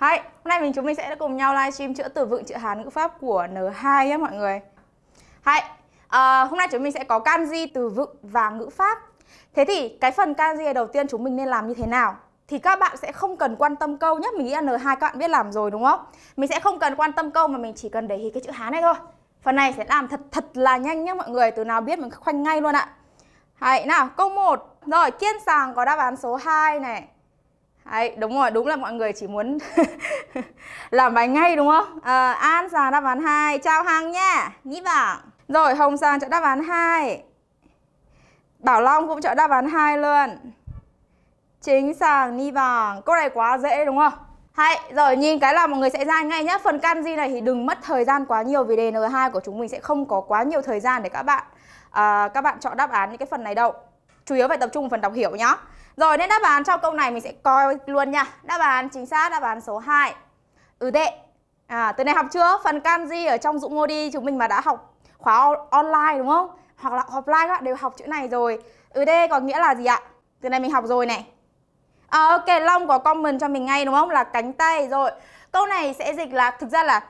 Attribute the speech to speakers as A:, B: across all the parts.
A: Hi, hôm nay mình chúng mình sẽ cùng nhau livestream chữa từ vựng chữ Hán ngữ pháp của N2 nhé mọi người. Hi, à, hôm nay chúng mình sẽ có kanji từ vựng và ngữ pháp. Thế thì cái phần kanji đầu tiên chúng mình nên làm như thế nào? Thì các bạn sẽ không cần quan tâm câu nhé. Mình nghĩ N2 các bạn biết làm rồi đúng không? Mình sẽ không cần quan tâm câu mà mình chỉ cần để ý cái chữ Hán này thôi. Phần này sẽ làm thật thật là nhanh nhé mọi người. Từ nào biết mình khoanh ngay luôn ạ. Hãy nào, câu 1. Rồi, Kiên Sàng có đáp án số 2 này. Đấy, đúng rồi, đúng là mọi người chỉ muốn làm bài ngay đúng không? À, An Sàng đáp án 2, chào Hằng nha, nghĩ bảo. Rồi, Hồng Sàng chọn đáp án 2. Bảo Long cũng chọn đáp án 2 luôn. Chính sàng ni vàng. Câu này quá dễ đúng không? Hay, rồi nhìn cái là mọi người sẽ ra ngay nhé. Phần can gì này thì đừng mất thời gian quá nhiều vì đề N2 của chúng mình sẽ không có quá nhiều thời gian để các bạn à, các bạn chọn đáp án những cái phần này đâu. Chủ yếu phải tập trung vào phần đọc hiểu nhá. Rồi nên đáp án trong câu này mình sẽ coi luôn nha. Đáp án chính xác đáp án số 2. Ừ tệ. À, từ này học chưa? Phần kanji ở trong dụng Ngô đi chúng mình mà đã học khóa online đúng không? Hoặc là offline các bạn đều học chữ này rồi. Ừ đê có nghĩa là gì ạ? Từ này mình học rồi này. À, ok, Long có comment cho mình ngay đúng không? Là cánh tay rồi. Câu này sẽ dịch là thực ra là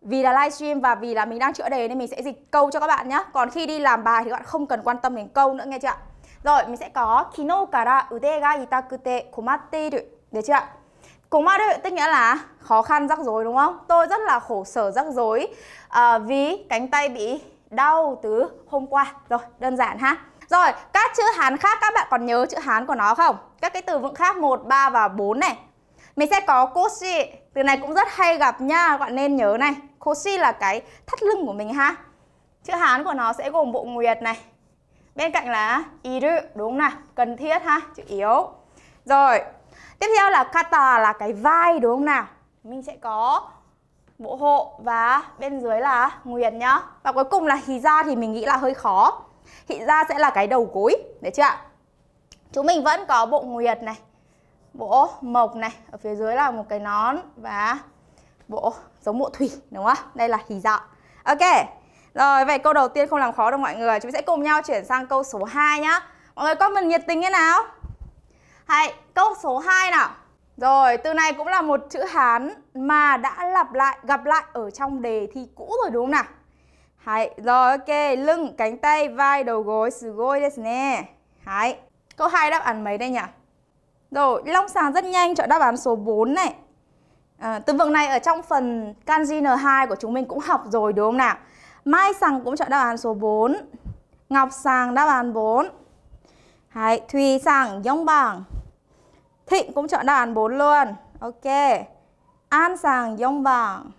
A: vì là livestream và vì là mình đang chữa đề nên mình sẽ dịch câu cho các bạn nhé. Còn khi đi làm bài thì các bạn không cần quan tâm đến câu nữa nghe chưa ạ? Rồi, mình sẽ có Kino kara ude ga Được chưa ạ? Komaru tức nghĩa là khó khăn rắc rối đúng không? Tôi rất là khổ sở rắc rối à, vì cánh tay bị đau từ hôm qua. Rồi, đơn giản ha. Rồi, các chữ Hán khác các bạn còn nhớ chữ Hán của nó không? Các cái từ vựng khác 1, 3 và 4 này. Mình sẽ có koshi. Từ này cũng rất hay gặp nha, các bạn nên nhớ này. Koshi là cái thắt lưng của mình ha. Chữ Hán của nó sẽ gồm bộ nguyệt này, Bên cạnh là iru đúng này, cần thiết ha, chữ yếu. Rồi, tiếp theo là kata là cái vai đúng không nào? Mình sẽ có bộ hộ và bên dưới là nguyệt nhá. Và cuối cùng là hì thì mình nghĩ là hơi khó. Hị sẽ là cái đầu gối, đấy chưa ạ? Chúng mình vẫn có bộ nguyệt này, bộ mộc này, ở phía dưới là một cái nón và bộ giống bộ thủy đúng không? Đây là hì Ok. Rồi, vậy câu đầu tiên không làm khó đâu mọi người Chúng sẽ cùng nhau chuyển sang câu số 2 nhá Mọi người con mình nhiệt tình thế nào Hãy câu số 2 nào Rồi, từ này cũng là một chữ Hán Mà đã lặp lại, gặp lại ở trong đề thi cũ rồi đúng không nào Hãy, rồi ok, lưng, cánh tay, vai, đầu gối, sử gối đây nè Hãy, câu 2 đáp án mấy đây nhỉ Rồi, Long Sàng rất nhanh chọn đáp án số 4 này À, từ vựng này ở trong phần kanji N2 của chúng mình cũng học rồi đúng không nào? Mai Sằng cũng chọn đáp án số 4 Ngọc Sàng đáp án 4 hay Thùy Sàng, giống bằng, Thịnh cũng chọn đáp án 4 luôn Ok An Sàng, giống bằng,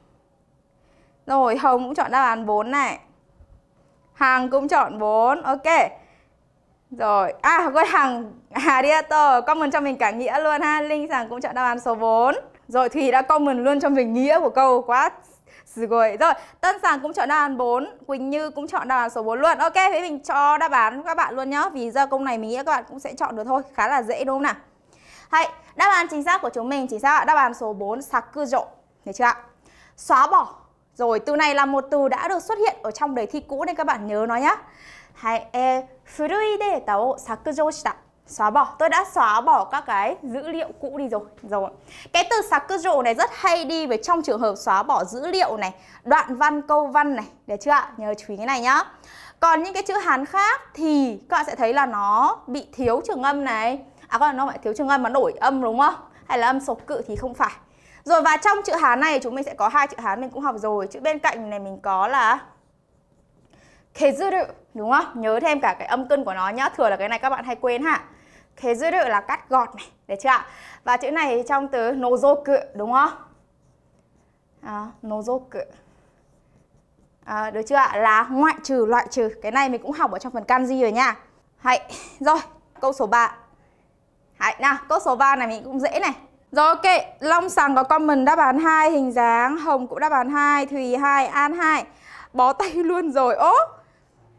A: Rồi Hồng cũng chọn đáp án 4 này Hằng cũng chọn 4 Ok Rồi À quên Hằng Hà Diato Comment cho mình cả nghĩa luôn ha Linh Sàng cũng chọn đáp án số 4 Rồi Thùy đã comment luôn cho mình nghĩa của câu Quá rồi, rồi, Tân Sàng cũng chọn đáp án 4 Quỳnh Như cũng chọn đáp án số 4 luôn Ok, thế mình cho đáp án các bạn luôn nhá Vì giờ công này mình nghĩ các bạn cũng sẽ chọn được thôi Khá là dễ đúng không nào hãy đáp án chính xác của chúng mình chính xác là đáp án số 4 Sakujo thấy chưa ạ? Xóa bỏ Rồi, từ này là một từ đã được xuất hiện ở trong đề thi cũ Nên các bạn nhớ nó nhá hãy e, furui data o sakujo shita xóa bỏ tôi đã xóa bỏ các cái dữ liệu cũ đi rồi rồi cái từ sacro này rất hay đi với trong trường hợp xóa bỏ dữ liệu này đoạn văn câu văn này được chưa ạ nhớ chú ý cái này nhá còn những cái chữ hán khác thì các bạn sẽ thấy là nó bị thiếu trường âm này à còn nó phải thiếu trường âm mà đổi âm đúng không hay là âm sục cự thì không phải rồi và trong chữ hán này chúng mình sẽ có hai chữ hán mình cũng học rồi chữ bên cạnh này mình có là Kezuru đúng không? Nhớ thêm cả cái âm cân của nó nhá Thừa là cái này các bạn hay quên ha 개즈르 là cắt gọt này, được chưa ạ? Và chữ này trong từ nozoku đúng không? À, nozoku. À, được chưa ạ? Là ngoại trừ, loại trừ. Cái này mình cũng học ở trong phần kanji rồi nha. Hãy, rồi, câu số 3. Hãy, nào, câu số 3 này mình cũng dễ này. Rồi ok, Long Sằng có comment đáp án 2, hình dáng, Hồng cũng đáp án 2, Thùy 2, An 2. Bó tay luôn rồi. Ố,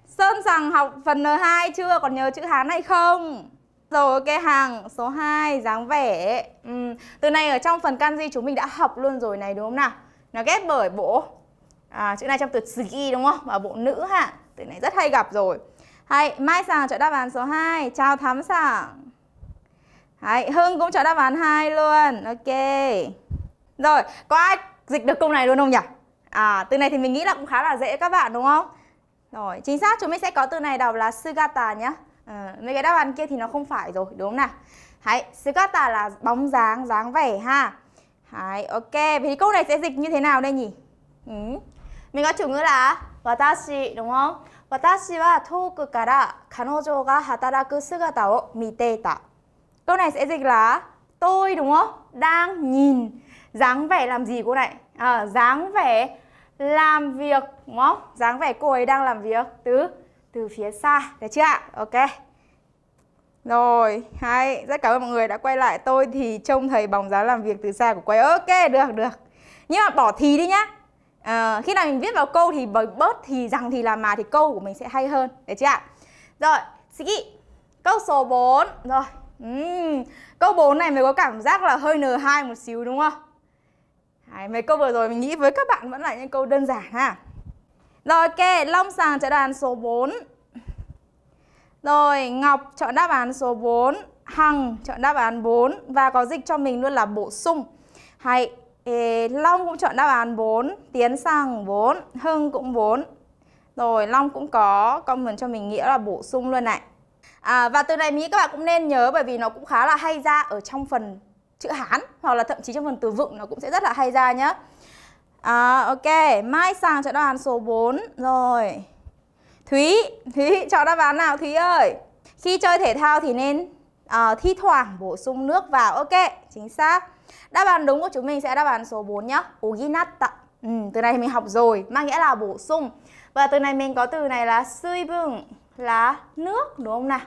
A: Sơn Sằng học phần N2 chưa? Còn nhớ chữ Hán này không? Rồi ok hàng số 2 dáng vẻ ừ. Từ này ở trong phần kanji chúng mình đã học luôn rồi này đúng không nào Nó ghép bởi bộ à, Chữ này trong từ tsugi đúng không Và bộ nữ ha Từ này rất hay gặp rồi Hay Mai Sàng chọn đáp án số 2 Chào Thắm Sàng Hay Hưng cũng chọn đáp án 2 luôn Ok Rồi có ai dịch được câu này luôn không nhỉ À từ này thì mình nghĩ là cũng khá là dễ các bạn đúng không Rồi chính xác chúng mình sẽ có từ này đọc là sugata nhé à, mấy cái đáp án kia thì nó không phải rồi đúng không nào Đấy, Sukata là bóng dáng, dáng vẻ ha hãy, ok Vậy thì câu này sẽ dịch như thế nào đây nhỉ ừ. Mình có chủ ngữ là Watashi, đúng không? Watashi wa toku kara kanojo ga hataraku sugata o miteta Câu này sẽ dịch là Tôi đúng không? Đang nhìn dáng vẻ làm gì cô này à, dáng vẻ làm việc đúng không? Dáng vẻ cô ấy đang làm việc từ từ phía xa được chưa ạ ok rồi hay rất cảm ơn mọi người đã quay lại tôi thì trông thấy bóng dáng làm việc từ xa của quay ok được được nhưng mà bỏ thì đi nhá à, khi nào mình viết vào câu thì bớt thì rằng thì là mà thì câu của mình sẽ hay hơn được chưa ạ rồi sĩ câu số 4 rồi uhm, câu 4 này mới có cảm giác là hơi n2 một xíu đúng không Đấy, mấy câu vừa rồi mình nghĩ với các bạn vẫn là những câu đơn giản ha rồi ok, Long Sàng chọn đáp án số 4 Rồi Ngọc chọn đáp án số 4 Hằng chọn đáp án 4 Và có dịch cho mình luôn là bổ sung Hay Long cũng chọn đáp án 4 Tiến sang 4 Hưng cũng 4 Rồi Long cũng có comment cho mình nghĩa là bổ sung luôn này à, Và từ này mình các bạn cũng nên nhớ Bởi vì nó cũng khá là hay ra ở trong phần chữ Hán Hoặc là thậm chí trong phần từ vựng nó cũng sẽ rất là hay ra nhé. À, ok, Mai Sàng chọn đáp án số 4 rồi. Thúy, Thúy chọn đáp án nào Thúy ơi? Khi chơi thể thao thì nên uh, thi thoảng bổ sung nước vào. Ok, chính xác. Đáp án đúng của chúng mình sẽ đáp án số 4 nhá. Uginata. Ừ, từ này mình học rồi, mang nghĩa là bổ sung. Và từ này mình có từ này là suibun là nước đúng không nào?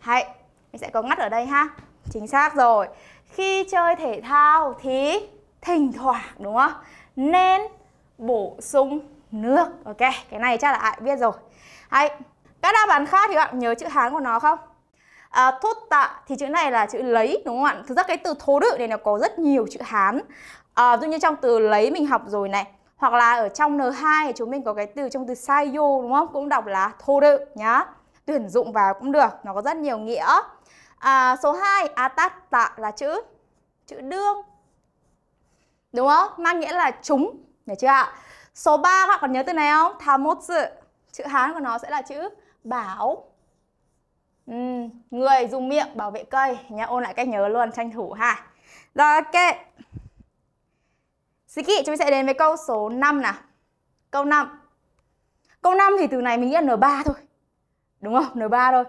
A: Hãy mình sẽ có ngắt ở đây ha. Chính xác rồi. Khi chơi thể thao thì thỉnh thoảng đúng không? nên bổ sung nước ok cái này chắc là ai biết rồi hay các đáp án khác thì các bạn nhớ chữ hán của nó không à, thốt tạ thì chữ này là chữ lấy đúng không ạ thực ra cái từ thố đự này nó có rất nhiều chữ hán à, dụ như trong từ lấy mình học rồi này hoặc là ở trong N2 thì chúng mình có cái từ trong từ sai saiyo đúng không cũng đọc là thô đự nhá tuyển dụng vào cũng được nó có rất nhiều nghĩa à, số 2 atat tạ là chữ chữ đương Đúng không? Mang nghĩa là chúng hiểu chưa ạ? Số 3 các bạn còn nhớ từ này không? Thà một sự Chữ Hán của nó sẽ là chữ bảo ừ, Người dùng miệng bảo vệ cây Nhá, ôn lại cách nhớ luôn, tranh thủ ha Rồi ok Sĩ kỵ, chúng mình sẽ đến với câu số 5 nào Câu 5 Câu 5 thì từ này mình nghĩ là N3 thôi Đúng không? N3 thôi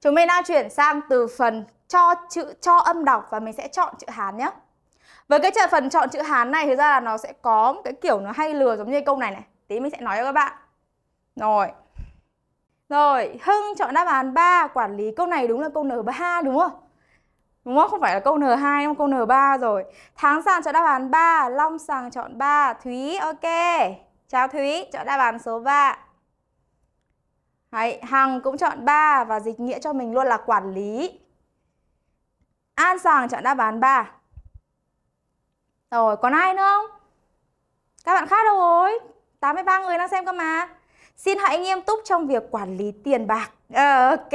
A: Chúng mình đang chuyển sang từ phần cho chữ cho âm đọc Và mình sẽ chọn chữ Hán nhé với cái phần chọn chữ Hán này thực ra là nó sẽ có một cái kiểu nó hay lừa giống như câu này này. Tí mình sẽ nói cho các bạn. Rồi. Rồi, Hưng chọn đáp án 3, quản lý câu này đúng là câu N3 đúng không? Đúng không? Không phải là câu N2 không câu N3 rồi. Tháng Sàng chọn đáp án 3, Long Sàng chọn 3, Thúy ok. Chào Thúy, chọn đáp án số 3. Đấy, Hằng cũng chọn 3 và dịch nghĩa cho mình luôn là quản lý. An Sàng chọn đáp án 3. Rồi, còn ai nữa không? Các bạn khác đâu rồi? 83 người đang xem cơ mà. Xin hãy nghiêm túc trong việc quản lý tiền bạc. À, ok.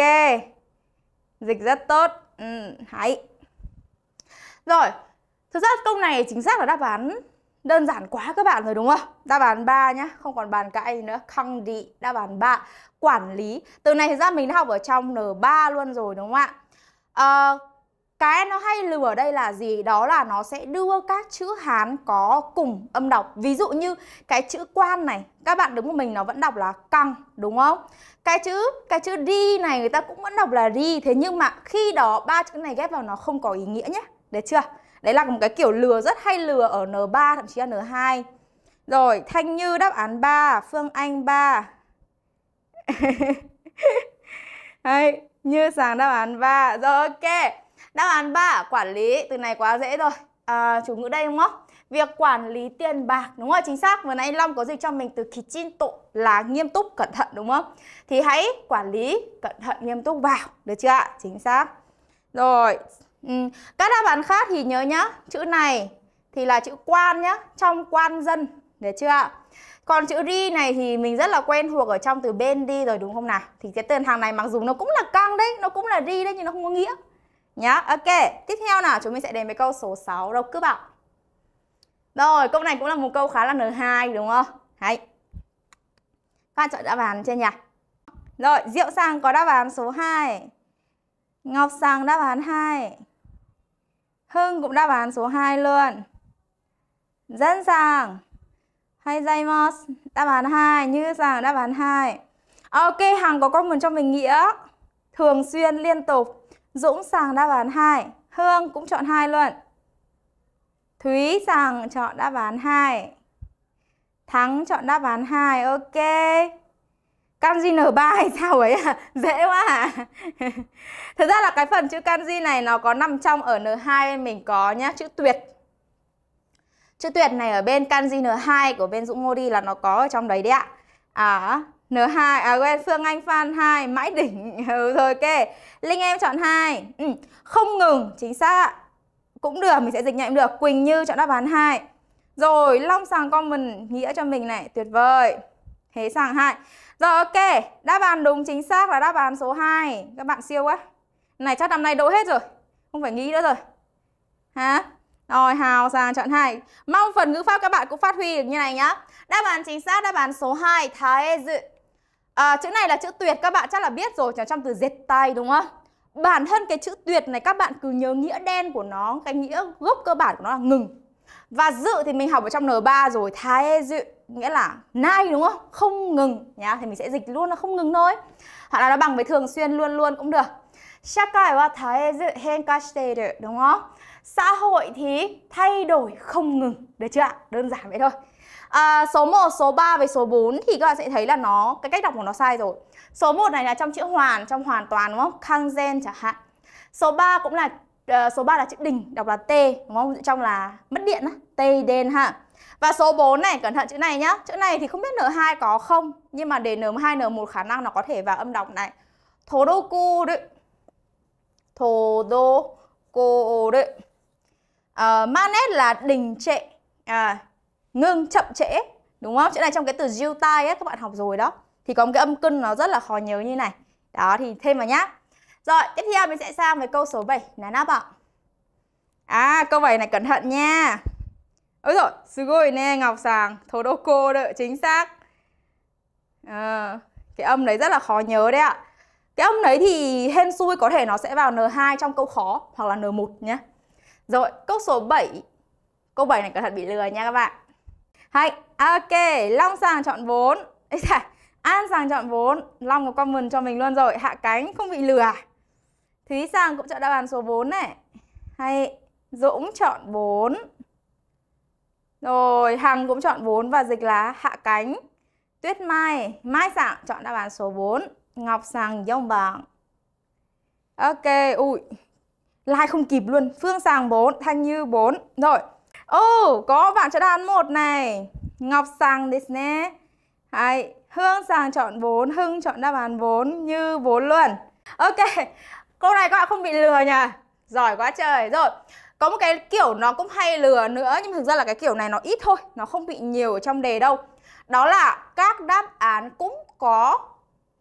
A: Dịch rất tốt. Ừ, hãy. Rồi, thực ra câu này chính xác là đáp án đơn giản quá các bạn rồi đúng không? Đáp án 3 nhá, không còn bàn cãi gì nữa. Khăng đi, đáp án 3. Quản lý. Từ này thực ra mình đã học ở trong N3 luôn rồi đúng không ạ? À, cái nó hay lừa ở đây là gì? Đó là nó sẽ đưa các chữ Hán có cùng âm đọc. Ví dụ như cái chữ quan này, các bạn đứng một mình nó vẫn đọc là căng, đúng không? Cái chữ cái chữ đi này người ta cũng vẫn đọc là đi, thế nhưng mà khi đó ba chữ này ghép vào nó không có ý nghĩa nhé. Được chưa? Đấy là một cái kiểu lừa rất hay lừa ở N3 thậm chí là N2. Rồi, Thanh Như đáp án 3, Phương Anh 3. hay Như Sáng đáp án 3. Rồi ok. Đáp án 3, quản lý. Từ này quá dễ rồi. À, chủ ngữ đây đúng không? Việc quản lý tiền bạc. Đúng rồi, chính xác. Vừa nãy Long có dịch cho mình từ kichin tộ là nghiêm túc, cẩn thận đúng không? Thì hãy quản lý, cẩn thận, nghiêm túc vào. Được chưa ạ? Chính xác. Rồi. Ừ. Các đáp án khác thì nhớ nhá. Chữ này thì là chữ quan nhá. Trong quan dân. Được chưa ạ? Còn chữ ri này thì mình rất là quen thuộc ở trong từ bên đi rồi đúng không nào? Thì cái tên hàng này mặc dù nó cũng là căng đấy, nó cũng là ri đấy nhưng nó không có nghĩa. Nhá, ok. Tiếp theo nào, chúng mình sẽ đến với câu số 6, đâu cứ bảo. Rồi, câu này cũng là một câu khá là N2 đúng không? hãy Các bạn chọn đáp án trên nhỉ? Rồi, Diệu Sang có đáp án số 2. Ngọc Sang đáp án 2. Hưng cũng đáp án số 2 luôn. Dân Sang hay Jaimos đáp án 2, Như Sang đáp án 2. Ok, Hằng có con muốn cho mình nghĩa thường xuyên liên tục Dũng sàng đáp án 2. Hương cũng chọn 2 luôn. Thúy sàng chọn đáp án 2. Thắng chọn đáp án 2. Ok. Kanji N3 hay sao ấy à? Dễ quá à? Thật ra là cái phần chữ kanji này nó có nằm trong ở N2 bên mình có nhá, chữ tuyệt. Chữ tuyệt này ở bên kanji N2 của bên Dũng Modi là nó có ở trong đấy đấy ạ. À, N2 à quên Phương Anh Phan 2 mãi đỉnh. Ừ rồi ok. Linh em chọn 2. Ừ, không ngừng chính xác. Cũng được, mình sẽ dịch nhạy được. Quỳnh Như chọn đáp án 2. Rồi, Long Sàng Common nghĩa cho mình này, tuyệt vời. Thế sàng 2. Rồi ok, đáp án đúng chính xác là đáp án số 2. Các bạn siêu quá. Này chắc năm nay đỗ hết rồi. Không phải nghĩ nữa rồi. Hả? Rồi, Hào sàng chọn 2. Mong phần ngữ pháp các bạn cũng phát huy được như này nhá. Đáp án chính xác đáp án số 2, Thái Dự à, chữ này là chữ tuyệt các bạn chắc là biết rồi là trong từ dệt tay đúng không bản thân cái chữ tuyệt này các bạn cứ nhớ nghĩa đen của nó cái nghĩa gốc cơ bản của nó là ngừng và dự thì mình học ở trong N3 rồi Thái dự nghĩa là nay đúng không? Không ngừng nhá Thì mình sẽ dịch luôn là không ngừng thôi Hoặc là nó bằng với thường xuyên luôn luôn cũng được Shakai wa thái dự henkashiteru đúng không? Xã hội thì thay đổi không ngừng Được chưa ạ? Đơn giản vậy thôi à, Số 1, số 3 với số 4 thì các bạn sẽ thấy là nó Cái cách đọc của nó sai rồi Số 1 này là trong chữ hoàn, trong hoàn toàn đúng không? gen chẳng hạn Số 3 cũng là uh, số 3 là chữ đình đọc là T đúng không? Trong là mất điện á, T đen ha. Và số 4 này cẩn thận chữ này nhá. Chữ này thì không biết N2 có không, nhưng mà để N2 N1 khả năng nó có thể vào âm đọc này. Thodoku đấy. Thodoku đấy. Uh, manet là đình trệ. À, ngưng chậm trễ đúng không chữ này trong cái từ due time ấy, các bạn học rồi đó thì có một cái âm cân nó rất là khó nhớ như này đó thì thêm vào nhá rồi tiếp theo mình sẽ sang với câu số 7 là nắp ạ à câu 7 này cẩn thận nha ôi rồi sugoi ne ngọc sàng thổ đô cô đợi chính xác à, cái âm đấy rất là khó nhớ đấy ạ cái âm đấy thì hên xui có thể nó sẽ vào N2 trong câu khó hoặc là N1 nhé. Rồi, câu số 7. Câu 7 này cẩn thận bị lừa nha các bạn hay, Ok Long sàng chọn 4 An sàng chọn 4 Long có comment cho mình luôn rồi Hạ cánh không bị lừa à? Thúy sàng cũng chọn đáp án số 4 này Hay Dũng chọn 4 Rồi Hằng cũng chọn 4 và dịch là hạ cánh Tuyết Mai Mai sàng chọn đáp án số 4 Ngọc sàng dông bảng Ok, ui lai không kịp luôn Phương sàng 4, Thanh Như 4 Rồi, Ồ, có bạn chọn đáp án 1 này. Ngọc Sàng Disney. Hay, Hương Sàng chọn 4, Hưng chọn đáp án 4 như 4 luôn. Ok, câu này các bạn không bị lừa nhỉ? Giỏi quá trời. Rồi, có một cái kiểu nó cũng hay lừa nữa nhưng thực ra là cái kiểu này nó ít thôi, nó không bị nhiều ở trong đề đâu. Đó là các đáp án cũng có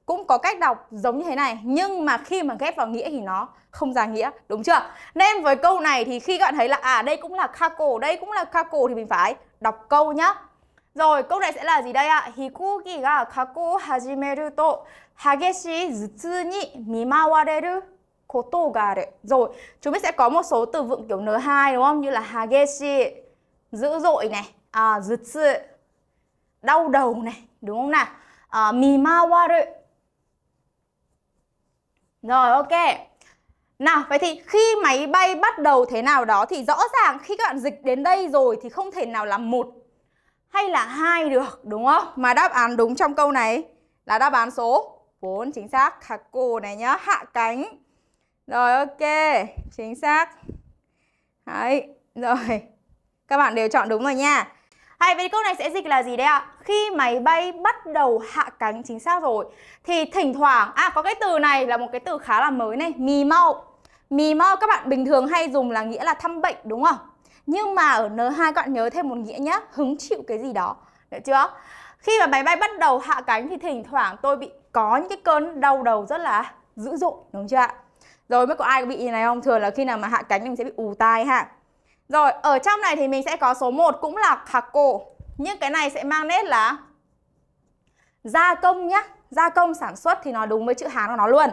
A: cũng có cách đọc giống như thế này nhưng mà khi mà ghép vào nghĩa thì nó không ra nghĩa đúng chưa nên với câu này thì khi các bạn thấy là à đây cũng là kako đây cũng là kako thì mình phải đọc câu nhá rồi câu này sẽ là gì đây ạ à? hikoki ga kako hajimeru to hageshi zutsu ni mimawareru koto ga aru rồi chúng mình sẽ có một số từ vựng kiểu n2 đúng không như là hageshi dữ dội này à, zutsu đau đầu này đúng không nào à, mimawaru rồi ok nào, vậy thì khi máy bay bắt đầu thế nào đó thì rõ ràng khi các bạn dịch đến đây rồi thì không thể nào là một hay là hai được, đúng không? Mà đáp án đúng trong câu này là đáp án số 4 chính xác. Kako này nhá, hạ cánh. Rồi ok, chính xác. Đấy, rồi. Các bạn đều chọn đúng rồi nha. Hay vậy câu này sẽ dịch là gì đây ạ? Khi máy bay bắt đầu hạ cánh chính xác rồi thì thỉnh thoảng à có cái từ này là một cái từ khá là mới này, mì mau. Mì mau các bạn bình thường hay dùng là nghĩa là thăm bệnh đúng không? Nhưng mà ở N2 các bạn nhớ thêm một nghĩa nhé, hứng chịu cái gì đó. Được chưa? Khi mà máy bay bắt đầu hạ cánh thì thỉnh thoảng tôi bị có những cái cơn đau đầu rất là dữ dội đúng chưa ạ? Rồi mới có ai bị như này không? Thường là khi nào mà hạ cánh mình sẽ bị ù tai ha. Rồi, ở trong này thì mình sẽ có số 1 cũng là Kako. Nhưng cái này sẽ mang nét là gia công nhá. Gia công sản xuất thì nó đúng với chữ Hán của nó luôn.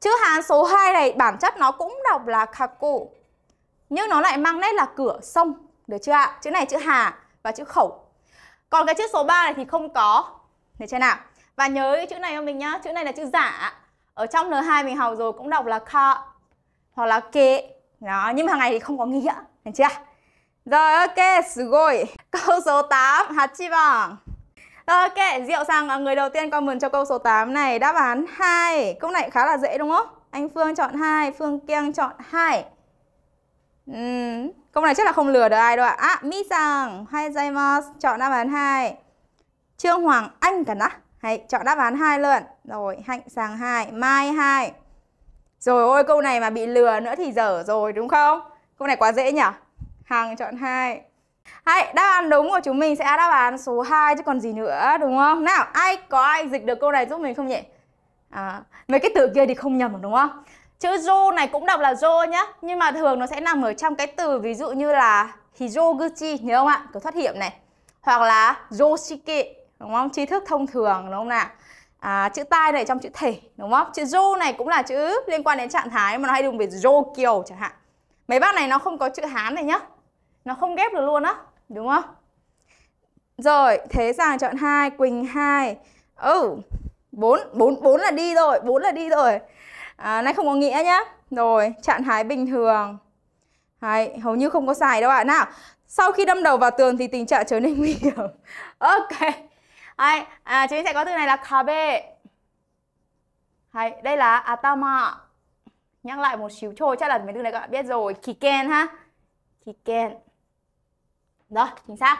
A: Chữ Hán số 2 này bản chất nó cũng đọc là Kako. Nhưng nó lại mang nét là cửa sông. Được chưa ạ? Chữ này chữ Hà và chữ khẩu. Còn cái chữ số 3 này thì không có. Được chưa nào? Và nhớ cái chữ này cho mình nhá. Chữ này là chữ giả. Ở trong N2 mình học rồi cũng đọc là kha hoặc là kế đó nhưng mà hàng này thì không có nghĩa được chưa rồi ok rồi câu số 8 hát chi bằng? Ok, Diệu Sang à, người đầu tiên comment cho câu số 8 này Đáp án 2 Câu này khá là dễ đúng không? Anh Phương chọn 2, Phương Kiang chọn 2 uhm, Câu này chắc là không lừa được ai đâu ạ À, Mi Sang, Hai Jaimos chọn đáp án 2 Trương Hoàng Anh cả đã Hay, chọn đáp án 2 luôn Rồi, Hạnh Sang 2, Mai 2 rồi ôi câu này mà bị lừa nữa thì dở rồi đúng không? Câu này quá dễ nhỉ? Hằng chọn 2. Hay, đáp án đúng của chúng mình sẽ đáp án số 2 chứ còn gì nữa đúng không? Nào, ai có ai dịch được câu này giúp mình không nhỉ? À, mấy cái từ kia thì không nhầm đúng không? Chữ jo này cũng đọc là jo nhá, nhưng mà thường nó sẽ nằm ở trong cái từ ví dụ như là hizoguchi nhớ không ạ? Kiểu thoát hiểm này. Hoặc là joshike đúng không? Tri thức thông thường đúng không nào? à, chữ tai này trong chữ thể đúng không chữ du này cũng là chữ liên quan đến trạng thái mà nó hay dùng về dô kiều chẳng hạn mấy bác này nó không có chữ hán này nhá nó không ghép được luôn á đúng không rồi thế rằng chọn hai quỳnh hai ừ bốn bốn bốn là đi rồi bốn là đi rồi à, nay không có nghĩa nhá rồi trạng thái bình thường Đấy, hầu như không có xài đâu ạ à. nào sau khi đâm đầu vào tường thì tình trạng trở nên nguy hiểm ok Đấy, à, chúng sẽ có từ này là kabe. Đấy, đây là atama. Nhắc lại một xíu thôi, chắc là mấy từ này các bạn biết rồi. Kiken ha. Kiken. Đó, chính xác.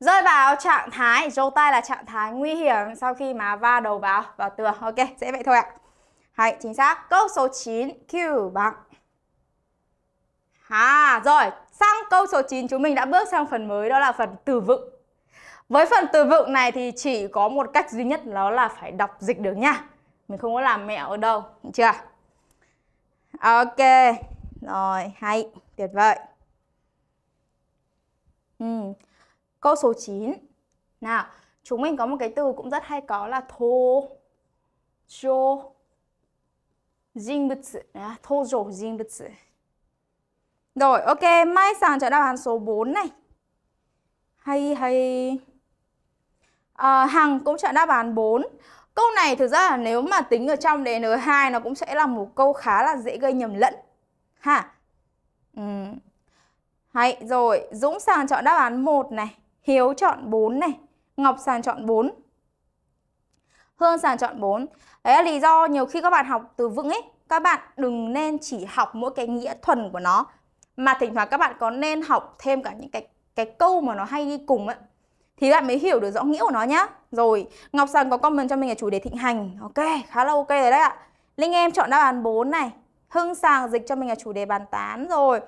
A: Rơi vào trạng thái, dâu tay là trạng thái nguy hiểm sau khi mà va đầu vào, vào tường. Ok, sẽ vậy thôi ạ. Đấy, chính xác. Câu số 9, Q bằng. À, rồi, sang câu số 9 chúng mình đã bước sang phần mới đó là phần từ vựng. Với phần từ vựng này thì chỉ có một cách duy nhất đó là phải đọc dịch được nha. Mình không có làm mẹo ở đâu, được chưa? Ok, rồi, hay, tuyệt vời. Ừ. Câu số 9. Nào, chúng mình có một cái từ cũng rất hay có là thô, chô, dinh bật sự. À, thô rổ dinh bật sự. Rồi, ok, Mai Sàng trả đáp án số 4 này. Hay hay à, Hằng cũng chọn đáp án 4 Câu này thực ra là nếu mà tính ở trong đề DN2 nó cũng sẽ là một câu khá là dễ gây nhầm lẫn ha. Ừ. Hay rồi, Dũng sàng chọn đáp án 1 này, Hiếu chọn 4 này, Ngọc sàng chọn 4. Hương sàng chọn 4. Đấy là lý do nhiều khi các bạn học từ vựng ấy, các bạn đừng nên chỉ học mỗi cái nghĩa thuần của nó mà thỉnh thoảng các bạn có nên học thêm cả những cái cái câu mà nó hay đi cùng ấy thì bạn mới hiểu được rõ nghĩa của nó nhá. Rồi, Ngọc Sần có comment cho mình là chủ đề thịnh hành. Ok, khá là ok rồi đấy ạ. Linh em chọn đáp án 4 này. Hưng Sàng dịch cho mình là chủ đề bàn tán rồi.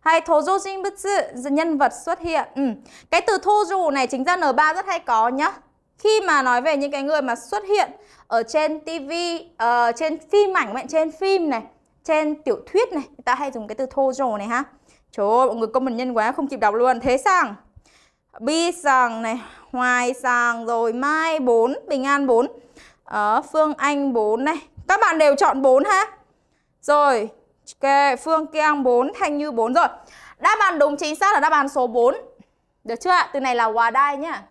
A: Hay thô du dinh bất sự, nhân vật xuất hiện. Ừ. Cái từ thô du này chính ra N3 rất hay có nhá. Khi mà nói về những cái người mà xuất hiện ở trên TV, uh, ờ, trên phim ảnh, bạn trên phim này, trên tiểu thuyết này, người ta hay dùng cái từ thô du này ha. Trời ơi, mọi người comment nhân quá, không kịp đọc luôn. Thế sang bi sàng này hoài sàng rồi mai 4 bình an 4 à, ờ, phương anh 4 này các bạn đều chọn 4 ha rồi ok phương keng 4 thanh như 4 rồi đáp án đúng chính xác là đáp án số 4 được chưa ạ từ này là hòa đai nhá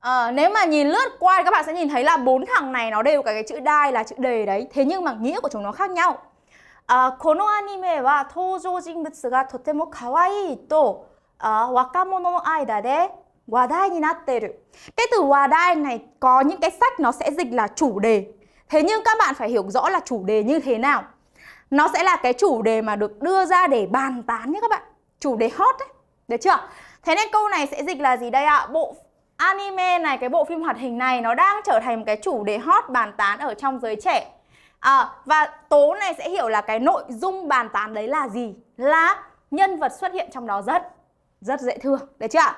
A: À, nếu mà nhìn lướt qua thì các bạn sẽ nhìn thấy là bốn thằng này nó đều có cái chữ đai là chữ đề đấy thế nhưng mà nghĩa của chúng nó khác nhau à, ờ, このアニメは登場人物がとても可愛いと ở ờ, waka mono no aida de wadai ni natteru. Cái từ wadai này có những cái sách nó sẽ dịch là chủ đề. Thế nhưng các bạn phải hiểu rõ là chủ đề như thế nào. Nó sẽ là cái chủ đề mà được đưa ra để bàn tán nhé các bạn. Chủ đề hot đấy. Được chưa? Thế nên câu này sẽ dịch là gì đây ạ? Bộ anime này, cái bộ phim hoạt hình này nó đang trở thành một cái chủ đề hot bàn tán ở trong giới trẻ. À, và tố này sẽ hiểu là cái nội dung bàn tán đấy là gì? Là nhân vật xuất hiện trong đó rất rất dễ thương được chưa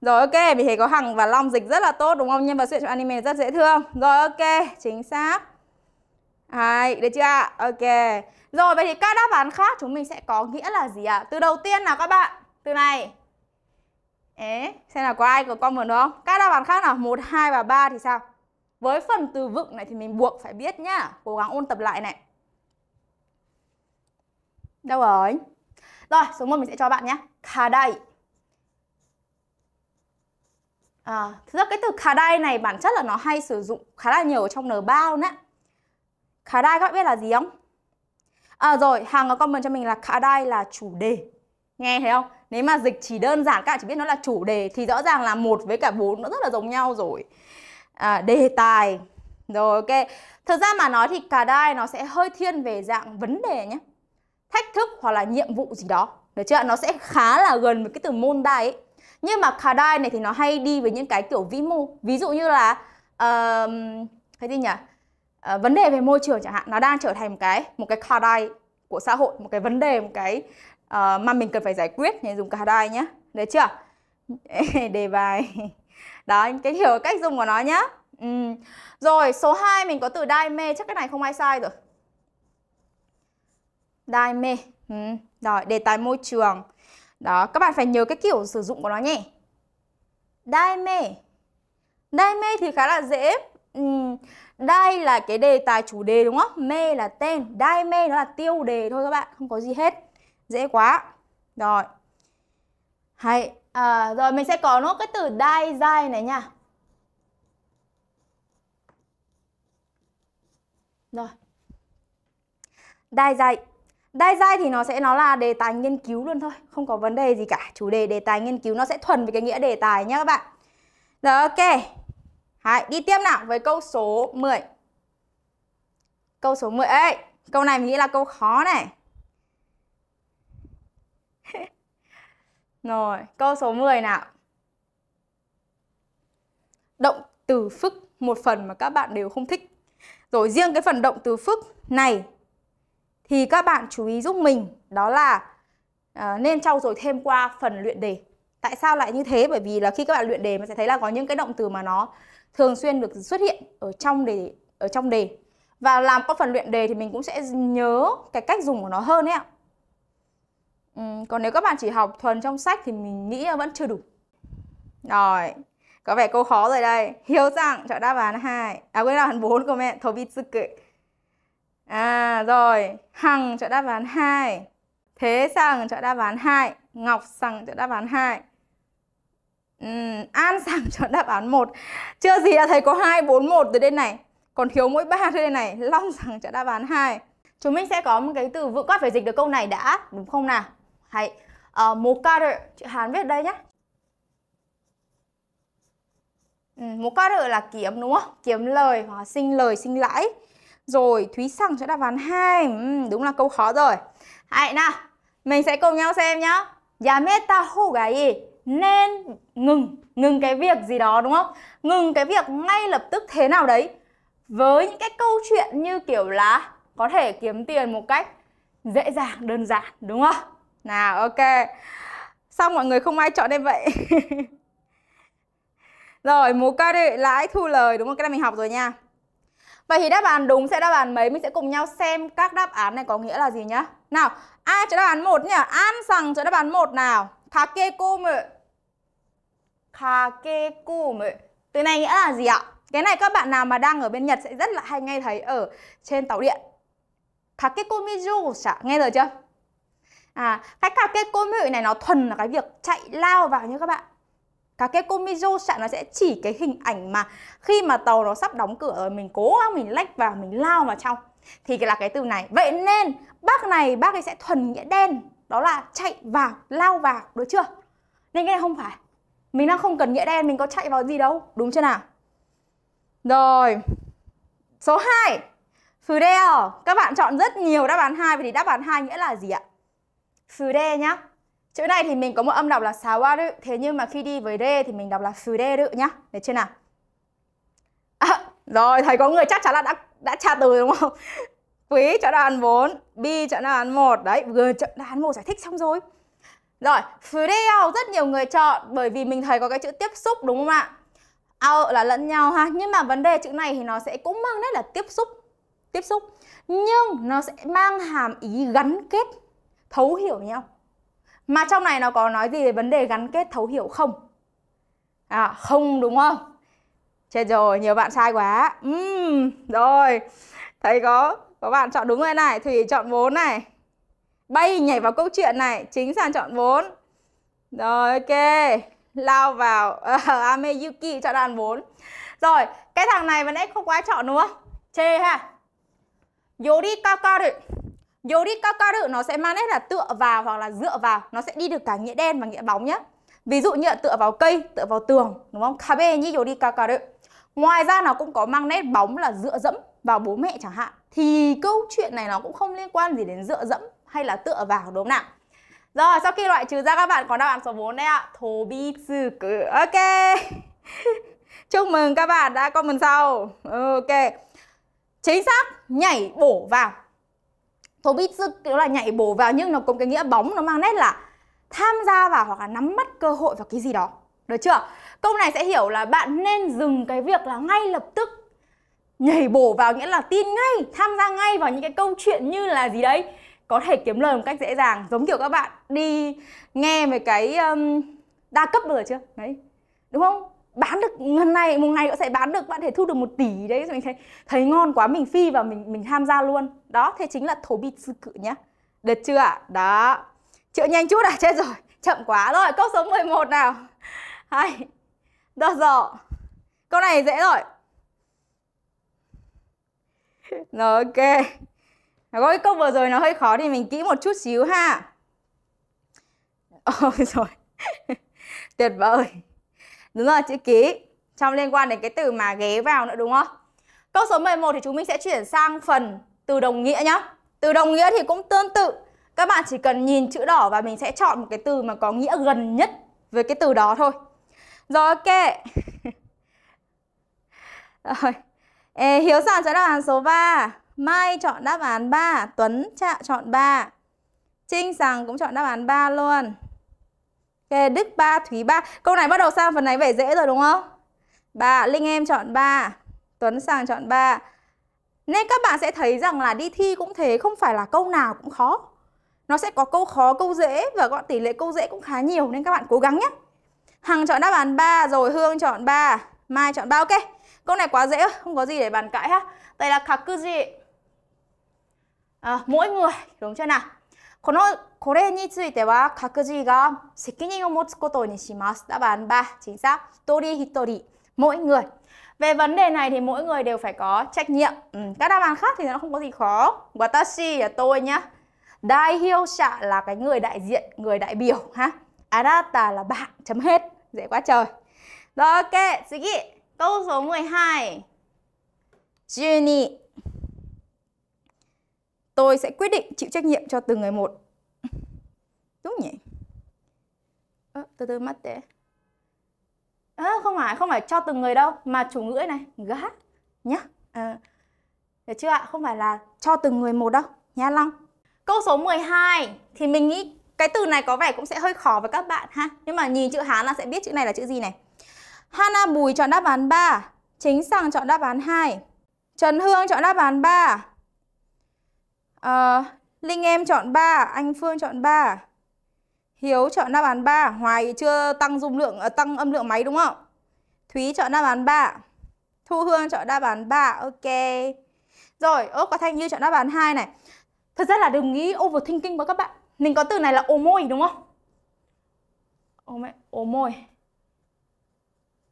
A: rồi ok vì thế có hằng và long dịch rất là tốt đúng không nhân vật xuất hiện trong anime rất dễ thương rồi ok chính xác Đấy, được chưa ạ? Ok. Rồi, vậy thì các đáp án khác chúng mình sẽ có nghĩa là gì ạ? Từ đầu tiên nào các bạn? Từ này. Ế, xem là có ai có comment đúng không? Các đáp án khác nào? Một, hai và ba thì sao? Với phần từ vựng này thì mình buộc phải biết nhá. Cố gắng ôn tập lại này. Đâu rồi? Rồi, số 1 mình sẽ cho bạn nhé. Kadai. À, thực ra cái từ khá đai này bản chất là nó hay sử dụng khá là nhiều trong N3 luôn á. đai các bạn biết là gì không? À rồi, hàng có comment cho mình là khá đai là chủ đề. Nghe thấy không? Nếu mà dịch chỉ đơn giản các bạn chỉ biết nó là chủ đề thì rõ ràng là một với cả bốn nó rất là giống nhau rồi. À, đề tài. Rồi ok. Thực ra mà nói thì khá đai nó sẽ hơi thiên về dạng vấn đề nhé. Thách thức hoặc là nhiệm vụ gì đó. Được chưa? Nó sẽ khá là gần với cái từ môn đai ấy nhưng mà Kardai này thì nó hay đi với những cái kiểu vĩ mô ví dụ như là uh, cái gì nhỉ uh, vấn đề về môi trường chẳng hạn nó đang trở thành một cái một cái Kardai của xã hội một cái vấn đề một cái uh, mà mình cần phải giải quyết nên dùng Kardai nhé đấy chưa đề bài đó cái hiểu cách dùng của nó nhé ừ. rồi số 2 mình có từ đai mê chắc cái này không ai sai rồi đai mê ừ. rồi đề tài môi trường đó, các bạn phải nhớ cái kiểu sử dụng của nó nhé. Đai mê. Đai mê thì khá là dễ. Uhm, đai là cái đề tài chủ đề đúng không? Mê là tên, đai mê nó là tiêu đề thôi các bạn, không có gì hết. Dễ quá. Rồi. Hay. À, rồi mình sẽ có nốt cái từ đai dai này nha. Rồi. Đai dai. Đai dai thì nó sẽ nó là đề tài nghiên cứu luôn thôi, không có vấn đề gì cả. Chủ đề đề tài nghiên cứu nó sẽ thuần với cái nghĩa đề tài nhá các bạn. Rồi ok. Đấy, đi tiếp nào với câu số 10. Câu số 10 ấy, câu này mình nghĩ là câu khó này. Rồi, câu số 10 nào. Động từ phức một phần mà các bạn đều không thích. Rồi riêng cái phần động từ phức này thì các bạn chú ý giúp mình đó là uh, nên trau dồi thêm qua phần luyện đề. Tại sao lại như thế? Bởi vì là khi các bạn luyện đề mình sẽ thấy là có những cái động từ mà nó thường xuyên được xuất hiện ở trong đề ở trong đề. Và làm qua phần luyện đề thì mình cũng sẽ nhớ cái cách dùng của nó hơn ấy ạ. còn nếu các bạn chỉ học thuần trong sách thì mình nghĩ là vẫn chưa đủ. Rồi, có vẻ câu khó rồi đây. Hiếu rằng chọn đáp án hai À quên đáp án bốn của mẹ. Thobitsuke. À rồi, Hằng chọn đáp án 2. Thế Sằng chọn đáp án 2. Ngọc Sằng chọn đáp án 2. Uhm, An Sằng chọn đáp án 1. Chưa gì đã thấy có 2, 4, 1 từ đây này. Còn thiếu mỗi 3 tới đây này. Long Sằng chọn đáp án 2. Chúng mình sẽ có một cái từ vựng quát phải dịch được câu này đã, đúng không nào? Hãy uh, ờ, một ca đợi, chữ Hán viết đây nhé. Ừ, một ca đợi là kiếm đúng không? Kiếm lời hoặc sinh lời, sinh lãi. Rồi, Thúy Sằng sẽ đáp án 2. Uhm, ừ, đúng là câu khó rồi. Hãy nào, mình sẽ cùng nhau xem nhá. Yameta dạ hogai nên ngừng, ngừng cái việc gì đó đúng không? Ngừng cái việc ngay lập tức thế nào đấy. Với những cái câu chuyện như kiểu là có thể kiếm tiền một cách dễ dàng, đơn giản đúng không? Nào, ok. Sao mọi người không ai chọn em vậy? rồi, mô ca đệ lãi thu lời đúng không? Cái này mình học rồi nha. Vậy thì đáp án đúng sẽ đáp án mấy? Mình sẽ cùng nhau xem các đáp án này có nghĩa là gì nhá. Nào, ai cho đáp án 1 nhỉ? An rằng cho đáp án 1 nào. Kakekomu. Kakekomu. Từ này nghĩa là gì ạ? Cái này các bạn nào mà đang ở bên Nhật sẽ rất là hay nghe thấy ở trên tàu điện. Kakekomijo nghe rồi chưa? À, cái kakekomu này nó thuần là cái việc chạy lao vào như các bạn cái Kekomijo sạn nó sẽ chỉ cái hình ảnh mà khi mà tàu nó sắp đóng cửa rồi mình cố mình lách vào mình lao vào trong thì là cái từ này vậy nên bác này bác ấy sẽ thuần nghĩa đen đó là chạy vào lao vào được chưa nên cái này không phải mình đang không cần nghĩa đen mình có chạy vào gì đâu đúng chưa nào rồi số 2 Phù các bạn chọn rất nhiều đáp án hai vậy thì đáp án hai nghĩa là gì ạ phù nhá Chữ này thì mình có một âm đọc là sawaru, thế nhưng mà khi đi với d thì mình đọc là sureru nhá. Được chưa nào? À, rồi, thấy có người chắc chắn là đã đã tra từ đúng không? Quý chọn đáp án 4, Bi chọn đáp án 1. Đấy, vừa chọn đáp án 1 giải thích xong rồi. Rồi, fudeo rất nhiều người chọn bởi vì mình thấy có cái chữ tiếp xúc đúng không ạ? Ao là lẫn nhau ha, nhưng mà vấn đề chữ này thì nó sẽ cũng mang đấy là tiếp xúc. Tiếp xúc. Nhưng nó sẽ mang hàm ý gắn kết, thấu hiểu nhau. Mà trong này nó có nói gì về vấn đề gắn kết thấu hiểu không? À, không đúng không? Chết rồi, nhiều bạn sai quá. Uhm, rồi, thấy có có bạn chọn đúng rồi này. Thủy chọn 4 này. Bay nhảy vào câu chuyện này. Chính sàn chọn 4. Rồi, ok. Lao vào. Ờ, uh, yuki chọn đàn 4. Rồi, cái thằng này vẫn ấy không quá chọn đúng không? Chê ha. Yori Kakari. Yoric kakaru nó sẽ mang nét là tựa vào hoặc là dựa vào, nó sẽ đi được cả nghĩa đen và nghĩa bóng nhé. Ví dụ như là tựa vào cây, tựa vào tường, đúng không? Kabe ni yoric kakaru. Ngoài ra nó cũng có mang nét bóng là dựa dẫm vào bố mẹ chẳng hạn. Thì câu chuyện này nó cũng không liên quan gì đến dựa dẫm hay là tựa vào đúng không nào? Rồi, sau khi loại trừ ra các bạn có đáp án số 4 đấy ạ. Thobitsu cử. Ok. Chúc mừng các bạn đã comment sau. Ok. Chính xác, nhảy bổ vào. Thố beat đó là nhảy bổ vào nhưng nó có cái nghĩa bóng nó mang nét là tham gia vào hoặc là nắm bắt cơ hội vào cái gì đó. Được chưa? Câu này sẽ hiểu là bạn nên dừng cái việc là ngay lập tức nhảy bổ vào nghĩa là tin ngay, tham gia ngay vào những cái câu chuyện như là gì đấy có thể kiếm lời một cách dễ dàng giống kiểu các bạn đi nghe về cái um, đa cấp được chưa đấy đúng không bán được ngân này một ngày cũng sẽ bán được bạn thể thu được một tỷ đấy mình thấy thấy ngon quá mình phi và mình mình tham gia luôn đó thế chính là thổ bịt sư cự nhá được chưa ạ đó chữa nhanh chút à chết rồi chậm quá rồi câu số 11 nào hai được rồi câu này dễ rồi rồi ok cái câu vừa rồi nó hơi khó thì mình kỹ một chút xíu ha Ôi rồi Tuyệt vời Đúng rồi, chữ ký Trong liên quan đến cái từ mà ghé vào nữa đúng không? Câu số 11 thì chúng mình sẽ chuyển sang phần từ đồng nghĩa nhá Từ đồng nghĩa thì cũng tương tự Các bạn chỉ cần nhìn chữ đỏ và mình sẽ chọn một cái từ mà có nghĩa gần nhất với cái từ đó thôi Rồi ok Rồi Ê, Hiếu Sản sẽ đáp án số 3 Mai chọn đáp án 3 Tuấn Trạ chọn 3 Trinh Sàng cũng chọn đáp án 3 luôn Ok, Đức ba Thúy ba Câu này bắt đầu sang phần này vẻ dễ rồi đúng không? Ba Linh em chọn ba Tuấn Sàng chọn ba Nên các bạn sẽ thấy rằng là đi thi cũng thế, không phải là câu nào cũng khó. Nó sẽ có câu khó, câu dễ và gọi tỷ lệ câu dễ cũng khá nhiều nên các bạn cố gắng nhé. Hằng chọn đáp án 3 rồi, Hương chọn 3, Mai chọn 3 ok. Câu này quá dễ, không có gì để bàn cãi ha. Đây là kakuji. À, mỗi người, đúng chưa nào? この、これについては各自が責任を持つことにします。Đáp án 3 chính xác. Hitori hitori. Mỗi người. Về vấn đề này thì mỗi người đều phải có trách nhiệm. Ừ, các đáp án khác thì nó không có gì khó. Watashi là tôi nhá. Dai hiêu xạ là cái người đại diện, người đại biểu ha. Arata là bạn, chấm hết. Dễ quá trời. Rồi ok, sugi. Câu số 12. Juni tôi sẽ quyết định chịu trách nhiệm cho từng người một đúng nhỉ à, từ từ mắt thế à, không phải không phải cho từng người đâu mà chủ ngữ này gá nhá à, được chưa ạ không phải là cho từng người một đâu nhá long câu số 12 thì mình nghĩ cái từ này có vẻ cũng sẽ hơi khó với các bạn ha nhưng mà nhìn chữ hán là sẽ biết chữ này là chữ gì này Hana Bùi chọn đáp án 3 Chính Sàng chọn đáp án 2 Trần Hương chọn đáp án 3 à, Linh em chọn 3 Anh Phương chọn 3 Hiếu chọn đáp án 3 Hoài chưa tăng dung lượng ờ, tăng âm lượng máy đúng không Thúy chọn đáp án 3 Thu Hương chọn đáp án 3 Ok Rồi ốc có Thanh Như chọn đáp án 2 này Thật ra là đừng nghĩ overthinking với các bạn Mình có từ này là ồ môi đúng không Ồ mẹ, ồ môi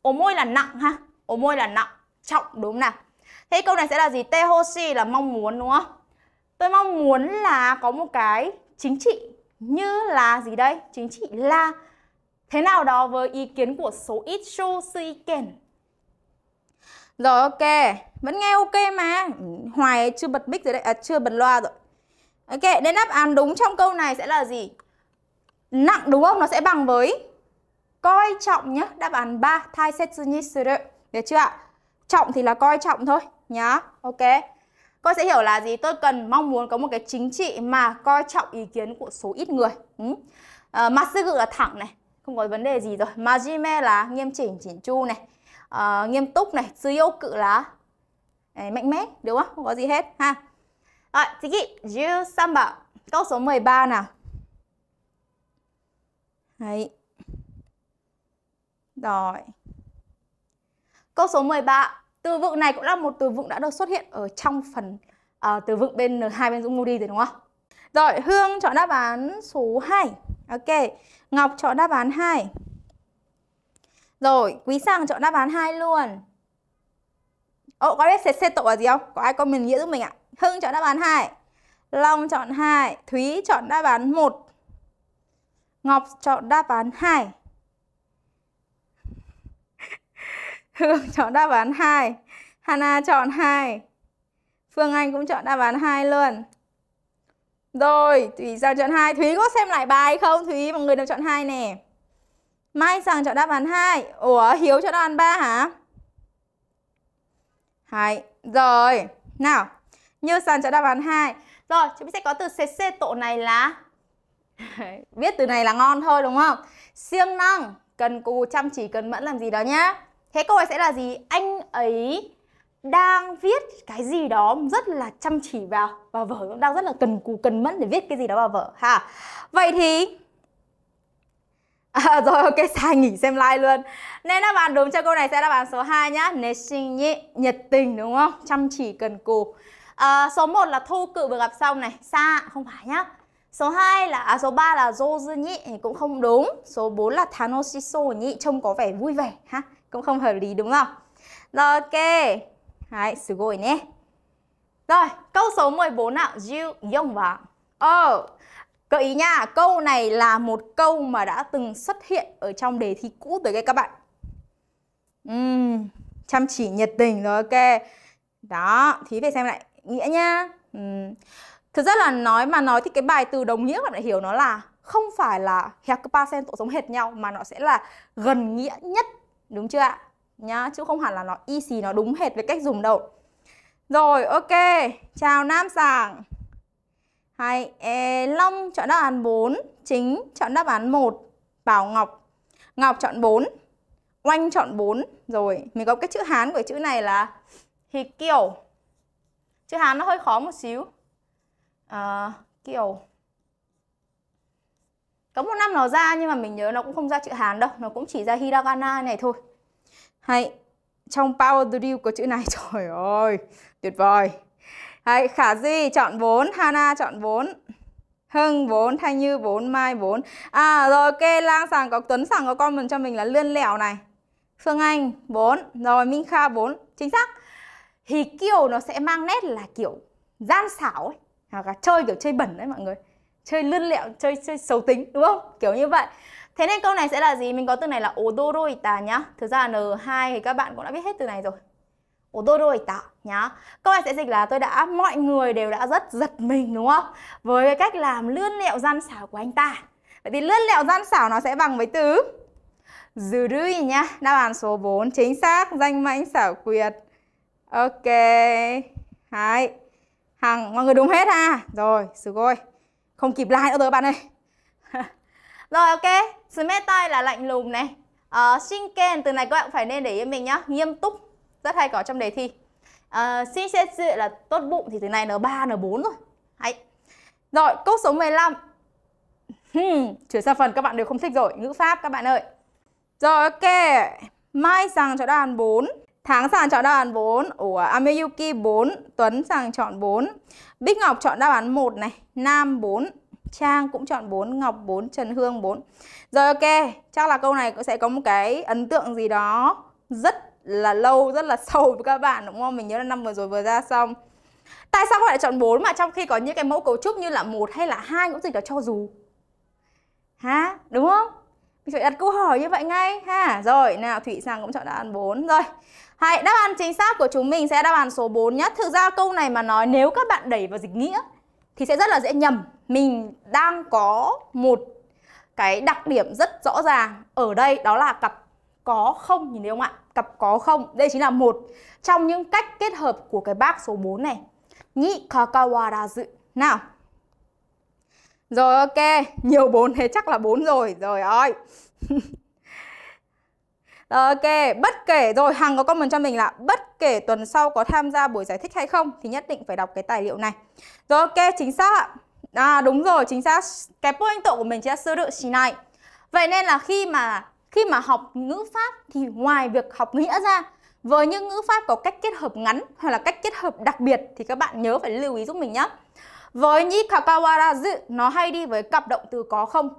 A: Ồ môi là nặng ha Ồ môi là nặng, trọng đúng không nào Thế câu này sẽ là gì? Tehoshi là mong muốn đúng không? Tôi mong muốn là có một cái chính trị như là gì đây? Chính trị là thế nào đó với ý kiến của số ít show số can. Rồi ok, vẫn nghe ok mà. Hoài chưa bật mic rồi đấy, à, chưa bật loa rồi. Ok, nên đáp án đúng trong câu này sẽ là gì? Nặng đúng không? Nó sẽ bằng với coi trọng nhé. Đáp án 3, thai setsu ni suru. Được chưa ạ? Trọng thì là coi trọng thôi nhá. Ok. Cô sẽ hiểu là gì? Tôi cần mong muốn có một cái chính trị mà coi trọng ý kiến của số ít người. Ừ. Ờ, à, Matsugu là thẳng này, không có vấn đề gì rồi. Majime là nghiêm chỉnh, chỉnh chu này, à, nghiêm túc này. sư yêu Tsuyoku là Đấy, mạnh mẽ, đúng không? Không có gì hết ha. Rồi, tiki, jiu samba. Câu số 13 nào. Đấy. Rồi. Câu số 13 từ vựng này cũng là một từ vựng đã được xuất hiện ở trong phần uh, từ vựng bên hai bên Dũng Moody rồi đúng không? Rồi, Hương chọn đáp án số 2. Ok, Ngọc chọn đáp án 2. Rồi, Quý Sàng chọn đáp án 2 luôn. Ồ, có biết xe tổ là gì không? Có ai comment nghĩa giúp mình ạ? Hưng chọn đáp án 2. Long chọn 2, Thúy chọn đáp án 1. Ngọc chọn đáp án 2. Hương chọn đáp án 2. Hana chọn 2. Phương Anh cũng chọn đáp án 2 luôn. Rồi, Thúy Giang chọn 2. Thúy có xem lại bài không? Thúy, mọi người nào chọn 2 nè. Mai Giang chọn đáp án 2. Ủa, Hiếu chọn đáp án 3 hả? Hai, Rồi, nào. Như Giang chọn đáp án 2. Rồi, chúng mình sẽ có từ CC tổ này là... Biết từ này là ngon thôi đúng không? Siêng năng, cần cù, chăm chỉ, cần mẫn làm gì đó nhá. Thế câu này sẽ là gì? Anh ấy đang viết cái gì đó rất là chăm chỉ vào và vở cũng đang rất là cần cù cần mẫn để viết cái gì đó vào vở ha. Vậy thì À, rồi ok sai nghỉ xem like luôn Nên đáp án đúng cho câu này sẽ đáp án số 2 nhá Nết sinh nhẹ, nhiệt tình đúng không? Chăm chỉ cần cù à, Số 1 là thu cự vừa gặp xong này Xa, không phải nhá Số 2 là, à, số 3 là dô dư nhị cũng không đúng Số 4 là thanosiso nhị trông có vẻ vui vẻ ha cũng không hợp lý đúng không? Rồi ok. hãy sự gội nhé. Rồi, câu số 14 nào. Jiu yong vàng. Ờ, gợi ý nha, câu này là một câu mà đã từng xuất hiện ở trong đề thi cũ rồi đây các bạn. Uhm, chăm chỉ nhiệt tình rồi ok. Đó, thì về xem lại nghĩa nha. Uhm. Thực ra là nói mà nói thì cái bài từ đồng nghĩa bạn lại hiểu nó là không phải là hẹp ba sen tổ giống hệt nhau mà nó sẽ là gần nghĩa nhất Đúng chưa ạ? Nhá, chứ không hẳn là nó y xì nó đúng hệt với cách dùng đâu. Rồi, ok. Chào Nam Sảng. Hay, e, Long chọn đáp án 4, Chính chọn đáp án 1, Bảo Ngọc. Ngọc chọn 4, Oanh chọn 4. Rồi, mình có cái chữ Hán của chữ này là Hịch kiểu. Chữ Hán nó hơi khó một xíu. À, kiểu có một năm nó ra nhưng mà mình nhớ nó cũng không ra chữ Hán đâu, nó cũng chỉ ra hiragana này thôi. Hay trong Power to có chữ này trời ơi, tuyệt vời. Hay Khả Duy chọn 4, Hana chọn 4. Hưng 4, Thanh Như 4, Mai 4. À rồi ok, Lang sàng có Tuấn sàng có comment cho mình là lươn lẹo này. Phương Anh 4, rồi Minh Kha 4, chính xác. Hì kiểu nó sẽ mang nét là kiểu gian xảo ấy, hoặc là chơi kiểu chơi bẩn đấy mọi người chơi lươn lẹo chơi chơi xấu tính đúng không kiểu như vậy thế nên câu này sẽ là gì mình có từ này là odoroita nhá thực ra n 2 thì các bạn cũng đã biết hết từ này rồi odoroita nhá câu này sẽ dịch là tôi đã mọi người đều đã rất giật mình đúng không với cái cách làm lươn lẹo gian xảo của anh ta vậy thì lươn lẹo gian xảo nó sẽ bằng với từ Zurui nhá Đáp án số 4 chính xác Danh mãnh xảo quyệt Ok Hai Hằng Mọi người đúng hết ha Rồi, sugoi không kịp like nữa rồi bạn ơi Rồi ok Smart tay là lạnh lùng này uh, ờ, Shinken từ này các bạn phải nên để ý mình nhá Nghiêm túc Rất hay có trong đề thi uh, ờ, Shinsetsu là tốt bụng thì từ này N3, N4 rồi Hay Rồi câu số 15 hmm, Chuyển sang phần các bạn đều không thích rồi Ngữ pháp các bạn ơi Rồi ok Mai rằng cho đáp án 4 Tháng sàng chọn đáp án 4 Ủa, Ameyuki 4 Tuấn sàng chọn 4 Bích Ngọc chọn đáp án 1 này, Nam 4, Trang cũng chọn 4, Ngọc 4, Trần Hương 4. Rồi ok, chắc là câu này cũng sẽ có một cái ấn tượng gì đó rất là lâu, rất là sâu với các bạn đúng không? Mình nhớ là năm vừa rồi vừa ra xong. Tại sao lại chọn 4 mà trong khi có những cái mẫu cấu trúc như là một hay là hai cũng dịch là cho dù? Hả? Đúng không? mình phải đặt câu hỏi như vậy ngay ha rồi nào thủy sang cũng chọn đáp án 4 rồi hãy đáp án chính xác của chúng mình sẽ đáp án số 4 nhất thực ra câu này mà nói nếu các bạn đẩy vào dịch nghĩa thì sẽ rất là dễ nhầm mình đang có một cái đặc điểm rất rõ ràng ở đây đó là cặp có không nhìn thấy không ạ cặp có không đây chính là một trong những cách kết hợp của cái bác số 4 này nhị kakawara dự nào rồi ok, nhiều 4 thế chắc là 4 rồi. Rồi ơi. Rồi ok, bất kể rồi Hằng có comment cho mình là bất kể tuần sau có tham gia buổi giải thích hay không thì nhất định phải đọc cái tài liệu này. Rồi ok, chính xác ạ. À đúng rồi, chính xác cái point tổ của mình chính là sư đự chỉ này. Vậy nên là khi mà khi mà học ngữ pháp thì ngoài việc học nghĩa ra với những ngữ pháp có cách kết hợp ngắn hoặc là cách kết hợp đặc biệt thì các bạn nhớ phải lưu ý giúp mình nhé. Với nhĩ kapawarazu, nó hay đi với cặp động từ có không.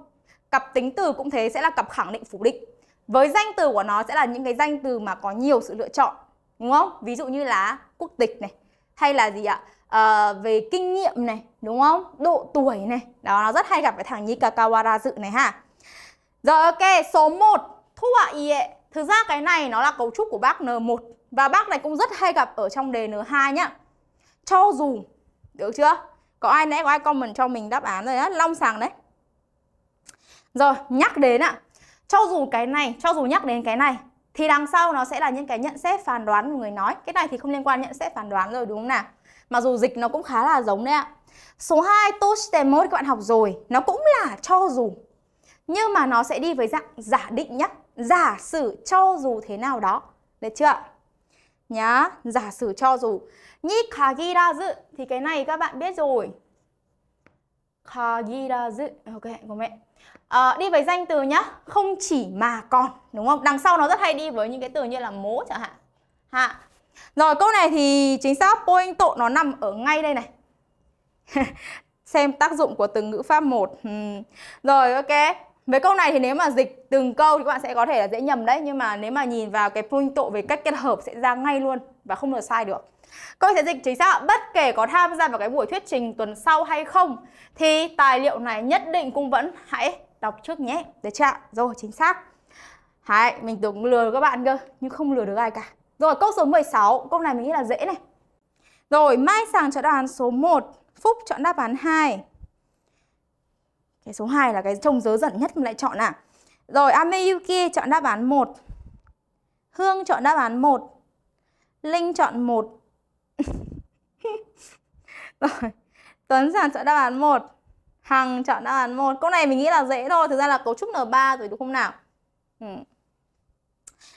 A: Cặp tính từ cũng thế sẽ là cặp khẳng định phủ định. Với danh từ của nó sẽ là những cái danh từ mà có nhiều sự lựa chọn, đúng không? Ví dụ như là quốc tịch này, hay là gì ạ? À, về kinh nghiệm này, đúng không? Độ tuổi này. Đó, nó rất hay gặp cái thằng nhĩ kapawarazu này ha. Rồi ok, số 1, thu ạ ie. Thực ra cái này nó là cấu trúc của bác N1 và bác này cũng rất hay gặp ở trong đề N2 nhá. Cho dù, được chưa? có ai nãy có ai comment cho mình đáp án rồi á long sàng đấy rồi nhắc đến ạ cho dù cái này cho dù nhắc đến cái này thì đằng sau nó sẽ là những cái nhận xét phán đoán của người nói cái này thì không liên quan nhận xét phán đoán rồi đúng không nào mặc dù dịch nó cũng khá là giống đấy ạ số 2 toshtemo các bạn học rồi nó cũng là cho dù nhưng mà nó sẽ đi với dạng giả định nhá giả sử cho dù thế nào đó được chưa nhá giả sử cho dù khả ghi dự thì cái này các bạn biết rồi. Khả ghi dự, Ok, của mẹ. À, đi với danh từ nhá, không chỉ mà còn, đúng không? Đằng sau nó rất hay đi với những cái từ như là mố chẳng hạn. Hạ. Rồi câu này thì chính xác point tộ nó nằm ở ngay đây này. Xem tác dụng của từng ngữ pháp một. Hmm. Rồi ok. Với câu này thì nếu mà dịch từng câu thì các bạn sẽ có thể là dễ nhầm đấy Nhưng mà nếu mà nhìn vào cái point tộ về cách kết hợp sẽ ra ngay luôn Và không được sai được Câu sẽ dịch chính xác bất kể có tham gia vào cái buổi thuyết trình tuần sau hay không thì tài liệu này nhất định cũng vẫn hãy đọc trước nhé. Được chưa? Rồi, chính xác. Đấy, mình tưởng lừa các bạn cơ nhưng không lừa được ai cả. Rồi, câu số 16, câu này mình nghĩ là dễ này. Rồi, Mai Sàng chọn đáp án số 1, Phúc chọn đáp án 2. Cái số 2 là cái trông dớ dẫn nhất mình lại chọn à. Rồi, Ameyuki chọn đáp án 1. Hương chọn đáp án 1. Linh chọn 1. Rồi, Tuấn Sản chọn đáp án 1 Hằng chọn đáp án 1 Câu này mình nghĩ là dễ thôi, thực ra là cấu trúc N3 rồi đúng không nào ừ.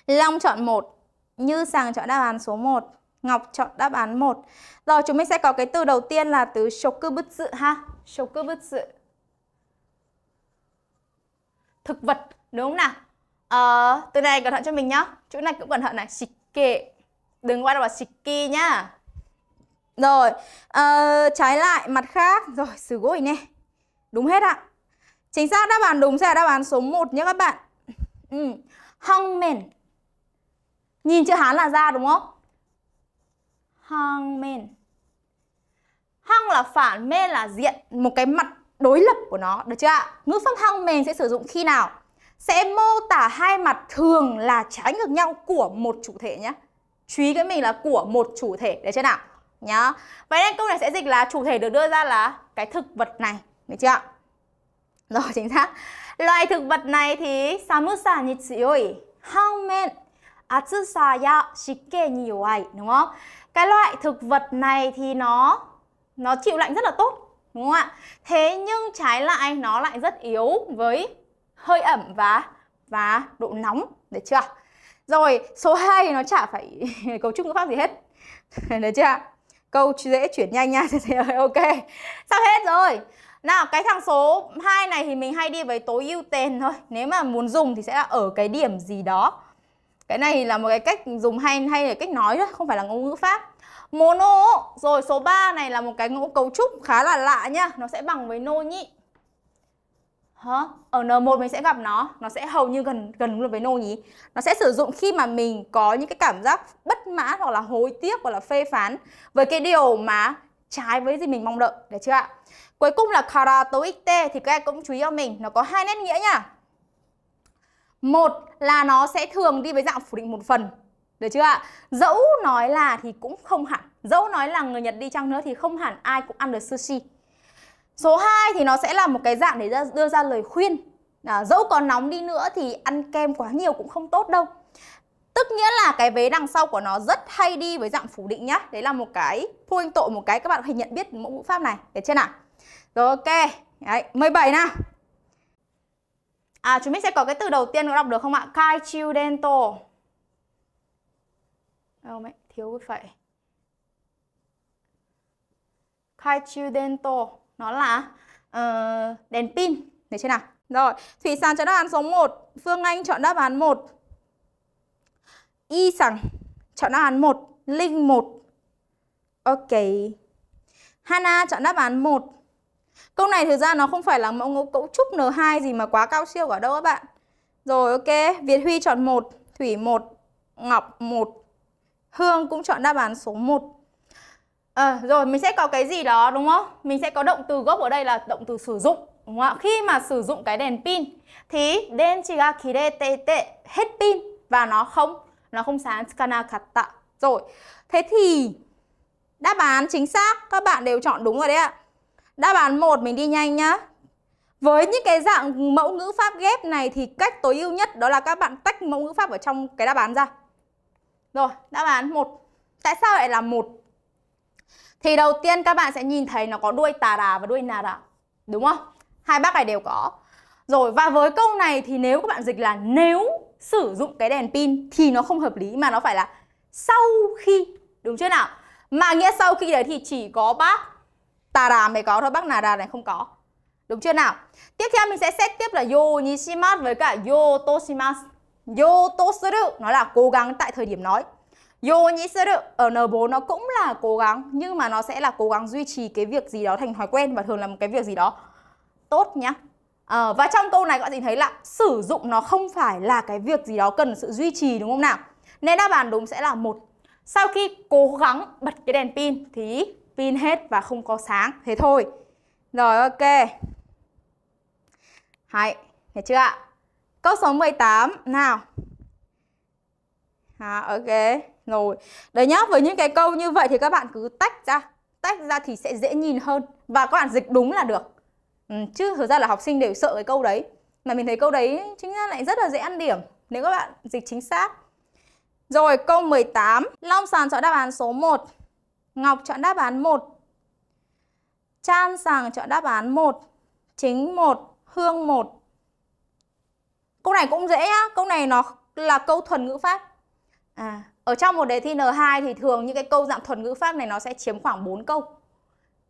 A: Long chọn 1 Như Sàng chọn đáp án số 1 Ngọc chọn đáp án 1 Rồi chúng mình sẽ có cái từ đầu tiên là từ shoku bứt dự ha Shoku bứt dự Thực vật đúng không nào à, Từ này cẩn thận cho mình nhá Chỗ này cũng cẩn thận này Shike Đừng qua đọc là shiki nhá rồi, uh, trái lại mặt khác. Rồi, xử gội nè. Đúng hết ạ. Chính xác đáp án đúng sẽ là đáp án số 1 nhé các bạn. Ừ. Hong men. Nhìn chữ Hán là ra đúng không? Hong men. Hong là phản, men là diện, một cái mặt đối lập của nó, được chưa ạ? Ngữ pháp hong men sẽ sử dụng khi nào? Sẽ mô tả hai mặt thường là trái ngược nhau của một chủ thể nhé. Chú ý cái mình là của một chủ thể, được chưa nào? nhá vậy nên câu này sẽ dịch là chủ thể được đưa ra là cái thực vật này được chưa rồi chính xác loài thực vật này thì samusa ni tsuyoi hangmen atsusa ya shike ni yowai đúng không cái loại thực vật này thì nó nó chịu lạnh rất là tốt đúng không ạ thế nhưng trái lại nó lại rất yếu với hơi ẩm và và độ nóng được chưa rồi số 2 nó chả phải cấu trúc ngữ pháp gì hết được chưa Câu dễ chuyển nhanh nha thế Ok sao hết rồi nào cái thằng số 2 này thì mình hay đi với tối ưu tên thôi Nếu mà muốn dùng thì sẽ là ở cái điểm gì đó Cái này là một cái cách dùng hay hay là cách nói thôi Không phải là ngôn ngữ pháp Mono Rồi số 3 này là một cái ngũ cấu trúc khá là lạ nhá Nó sẽ bằng với nô nhị Huh? Ở N1 mình sẽ gặp nó, nó sẽ hầu như gần gần luôn với nô nhí. Nó sẽ sử dụng khi mà mình có những cái cảm giác bất mãn hoặc là hối tiếc hoặc là phê phán với cái điều mà trái với gì mình mong đợi, được chưa ạ? Cuối cùng là karatoite thì các em cũng chú ý cho mình, nó có hai nét nghĩa nha. Một là nó sẽ thường đi với dạng phủ định một phần, được chưa ạ? Dẫu nói là thì cũng không hẳn, dẫu nói là người Nhật đi chăng nữa thì không hẳn ai cũng ăn được sushi. Số 2 thì nó sẽ là một cái dạng để đưa ra lời khuyên. À, dẫu còn nóng đi nữa thì ăn kem quá nhiều cũng không tốt đâu. Tức nghĩa là cái vế đằng sau của nó rất hay đi với dạng phủ định nhá. Đấy là một cái point tội một cái các bạn hãy nhận biết mẫu ngữ pháp này. Được chưa nào? Rồi ok. Đấy, 17 nào. À chúng mình sẽ có cái từ đầu tiên có đọc được không ạ? Kaichu dento. Đâu mẹ, thiếu cái phẩy. Kaichu dento nó là uh, đèn pin để chưa nào rồi thủy sản chọn đáp án số 1 phương anh chọn đáp án 1 y sẵn chọn đáp án 1 linh 1 ok hana chọn đáp án 1 câu này thực ra nó không phải là mẫu ngữ cấu trúc n2 gì mà quá cao siêu ở đâu các bạn rồi ok việt huy chọn 1 thủy 1 ngọc 1 hương cũng chọn đáp án số 1 à, rồi mình sẽ có cái gì đó đúng không mình sẽ có động từ gốc ở đây là động từ sử dụng đúng không khi mà sử dụng cái đèn pin thì đen chỉ ga khí tê hết pin và nó không nó không sáng kana katta rồi thế thì đáp án chính xác các bạn đều chọn đúng rồi đấy ạ đáp án một mình đi nhanh nhá với những cái dạng mẫu ngữ pháp ghép này thì cách tối ưu nhất đó là các bạn tách mẫu ngữ pháp ở trong cái đáp án ra. Rồi, đáp án 1. Tại sao lại là một thì đầu tiên các bạn sẽ nhìn thấy nó có đuôi tà đà và đuôi nà đà Đúng không? Hai bác này đều có Rồi và với câu này thì nếu các bạn dịch là nếu sử dụng cái đèn pin thì nó không hợp lý mà nó phải là sau khi Đúng chưa nào? Mà nghĩa sau khi đấy thì chỉ có bác tà đà mới có thôi bác nà đà này không có Đúng chưa nào? Tiếp theo mình sẽ xét tiếp là yo nishimasu với cả yo toshimasu Yo tosuru nó là cố gắng tại thời điểm nói Yo nhĩ sơ đự ở N4 nó cũng là cố gắng nhưng mà nó sẽ là cố gắng duy trì cái việc gì đó thành thói quen và thường là một cái việc gì đó tốt nhá. À, và trong câu này các bạn nhìn thấy là sử dụng nó không phải là cái việc gì đó cần sự duy trì đúng không nào? Nên đáp án đúng sẽ là một. Sau khi cố gắng bật cái đèn pin thì pin hết và không có sáng. Thế thôi. Rồi ok. Hay, hiểu chưa ạ? Câu số 18 nào. À, ok. Rồi, đấy nhá, với những cái câu như vậy thì các bạn cứ tách ra Tách ra thì sẽ dễ nhìn hơn Và các bạn dịch đúng là được ừ, Chứ thực ra là học sinh đều sợ cái câu đấy Mà mình thấy câu đấy chính ra lại rất là dễ ăn điểm Nếu các bạn dịch chính xác Rồi, câu 18 Long sàng chọn đáp án số 1 Ngọc chọn đáp án 1 Chan sàng chọn đáp án 1 Chính 1 Hương 1 Câu này cũng dễ á Câu này nó là câu thuần ngữ pháp À ở trong một đề thi N2 thì thường những cái câu dạng thuần ngữ pháp này nó sẽ chiếm khoảng 4 câu.